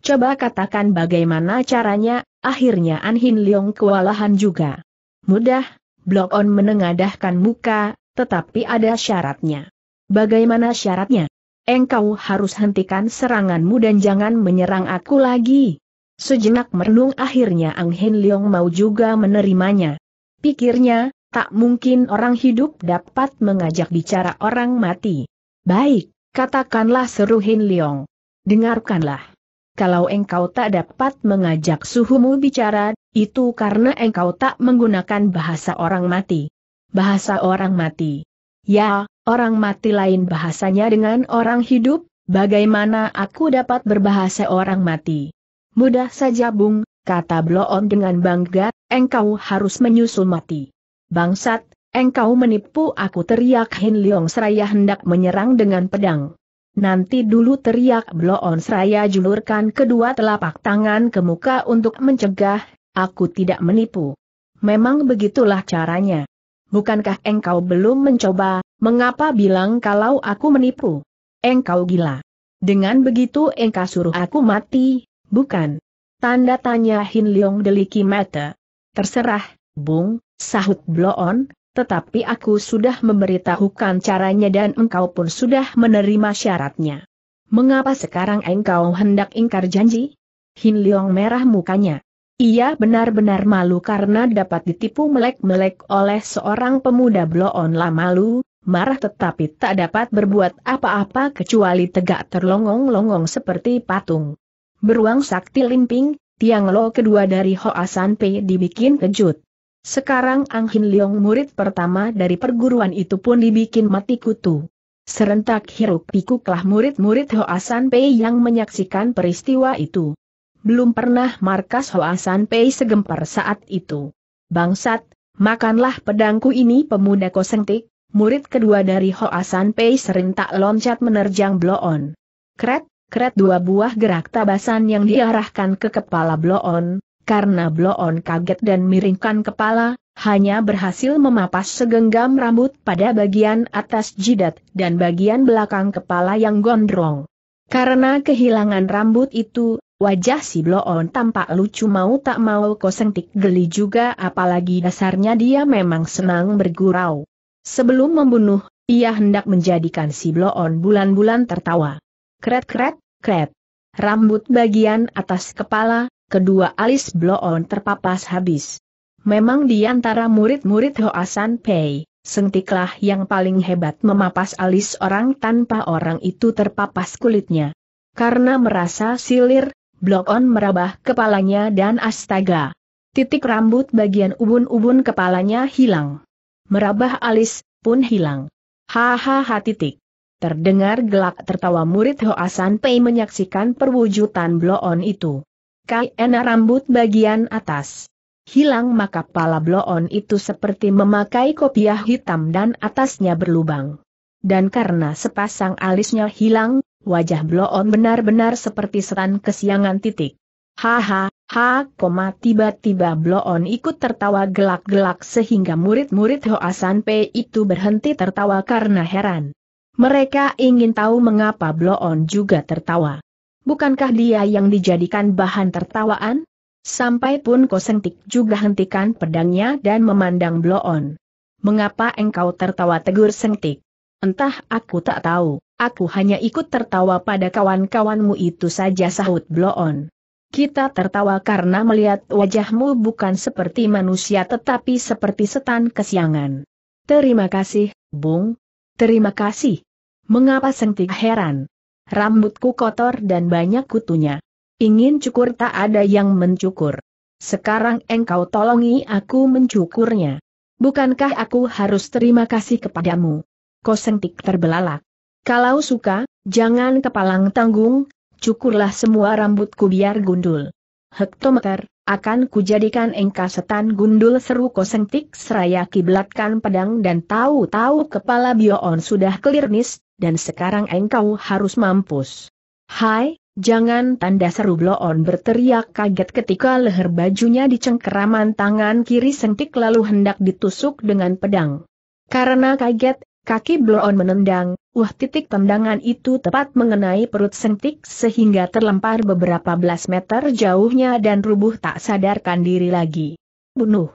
Coba katakan bagaimana caranya, akhirnya An Hin Leong kewalahan juga. Mudah, Blok On menengadahkan muka, tetapi ada syaratnya. Bagaimana syaratnya? Engkau harus hentikan seranganmu dan jangan menyerang aku lagi. Sejenak merenung akhirnya Ang Hin Leong mau juga menerimanya. Pikirnya, tak mungkin orang hidup dapat mengajak bicara orang mati. Baik, katakanlah seru Hin Leong. Dengarkanlah. Kalau engkau tak dapat mengajak suhumu bicara, itu karena engkau tak menggunakan bahasa orang mati bahasa orang mati. Ya, orang mati lain bahasanya dengan orang hidup, bagaimana aku dapat berbahasa orang mati? Mudah saja Bung, kata Bloon dengan bangga, engkau harus menyusul mati. Bangsat, engkau menipu aku teriak Hin Leong Seraya hendak menyerang dengan pedang. Nanti dulu teriak Bloon Seraya julurkan kedua telapak tangan ke muka untuk mencegah, aku tidak menipu. Memang begitulah caranya. Bukankah engkau belum mencoba, mengapa bilang kalau aku menipu? Engkau gila. Dengan begitu engkau suruh aku mati, bukan? Tanda tanya Hin Leong deliki mata. Terserah, Bung, sahut Bloon, tetapi aku sudah memberitahukan caranya dan engkau pun sudah menerima syaratnya. Mengapa sekarang engkau hendak ingkar janji? Hin Leong merah mukanya. Ia benar-benar malu karena dapat ditipu melek-melek oleh seorang pemuda bloonlah malu, marah tetapi tak dapat berbuat apa-apa kecuali tegak terlongong-longong seperti patung. Beruang sakti limping, Tiang Lo kedua dari Hoa San Pei dibikin kejut. Sekarang Ang Hin Leong murid pertama dari perguruan itu pun dibikin mati kutu. Serentak hiruk pikuklah murid-murid Hoa San Pei yang menyaksikan peristiwa itu belum pernah markas Hoasan Pei segempar saat itu. Bangsat, makanlah pedangku ini pemuda kosentik, murid kedua dari Hoasan Pei serentak loncat menerjang bloon. Kret, kret dua buah gerak tabasan yang diarahkan ke kepala bloon, karena bloon kaget dan miringkan kepala, hanya berhasil memapas segenggam rambut pada bagian atas jidat dan bagian belakang kepala yang gondrong. Karena kehilangan rambut itu, Wajah si Bloon tampak lucu mau tak mau kosentik geli juga apalagi dasarnya dia memang senang bergurau. Sebelum membunuh, ia hendak menjadikan si Bloon bulan-bulan tertawa. Kret-kret, kret. Rambut bagian atas kepala, kedua alis Bloon terpapas habis. Memang di antara murid-murid Hoasan Pei, sentiklah yang paling hebat memapas alis orang tanpa orang itu terpapas kulitnya. Karena merasa silir, Blok On merabah kepalanya dan astaga. Titik rambut bagian ubun-ubun kepalanya hilang. Merabah alis, pun hilang. Hahaha titik. Terdengar gelak tertawa murid Hoasan Pei menyaksikan perwujudan Blok On itu. Kaina rambut bagian atas. Hilang maka pala Blok On itu seperti memakai kopiah hitam dan atasnya berlubang. Dan karena sepasang alisnya hilang, Wajah Bloon benar-benar seperti setan kesiangan titik. Haha, ha, koma tiba-tiba Bloon ikut tertawa gelak-gelak sehingga murid-murid Hoasan P itu berhenti tertawa karena heran. Mereka ingin tahu mengapa Bloon juga tertawa. Bukankah dia yang dijadikan bahan tertawaan? Sampai pun Kosentik juga hentikan pedangnya dan memandang Bloon. Mengapa engkau tertawa tegur Sentik? Entah aku tak tahu, aku hanya ikut tertawa pada kawan-kawanmu itu saja sahut Bloon. Kita tertawa karena melihat wajahmu bukan seperti manusia tetapi seperti setan kesiangan. Terima kasih, Bung. Terima kasih. Mengapa sentik heran? Rambutku kotor dan banyak kutunya. Ingin cukur tak ada yang mencukur. Sekarang engkau tolongi aku mencukurnya. Bukankah aku harus terima kasih kepadamu? kosentik terbelalak. Kalau suka, jangan kepalang tanggung, cukurlah semua rambutku biar gundul. Hektometer, akan kujadikan setan gundul seru kosentik seraya kiblatkan pedang dan tahu-tahu kepala Bioon sudah kelirnis, dan sekarang engkau harus mampus. Hai, jangan tanda seru Bloon berteriak kaget ketika leher bajunya dicengkeraman tangan kiri sentik lalu hendak ditusuk dengan pedang. Karena kaget, Kaki Bloon menendang, wah titik tendangan itu tepat mengenai perut sentik sehingga terlempar beberapa belas meter jauhnya dan rubuh tak sadarkan diri lagi. Bunuh!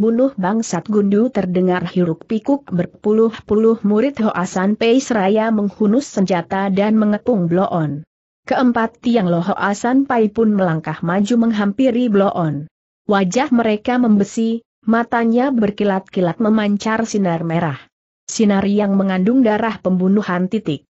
Bunuh bangsat gundu terdengar hiruk pikuk berpuluh-puluh murid Hoasan Pei Seraya menghunus senjata dan mengepung Bloon. Keempat tiang Lo Hoasan Pai pun melangkah maju menghampiri Bloon. Wajah mereka membesi, matanya berkilat-kilat memancar sinar merah. Sinar yang mengandung darah pembunuhan titik.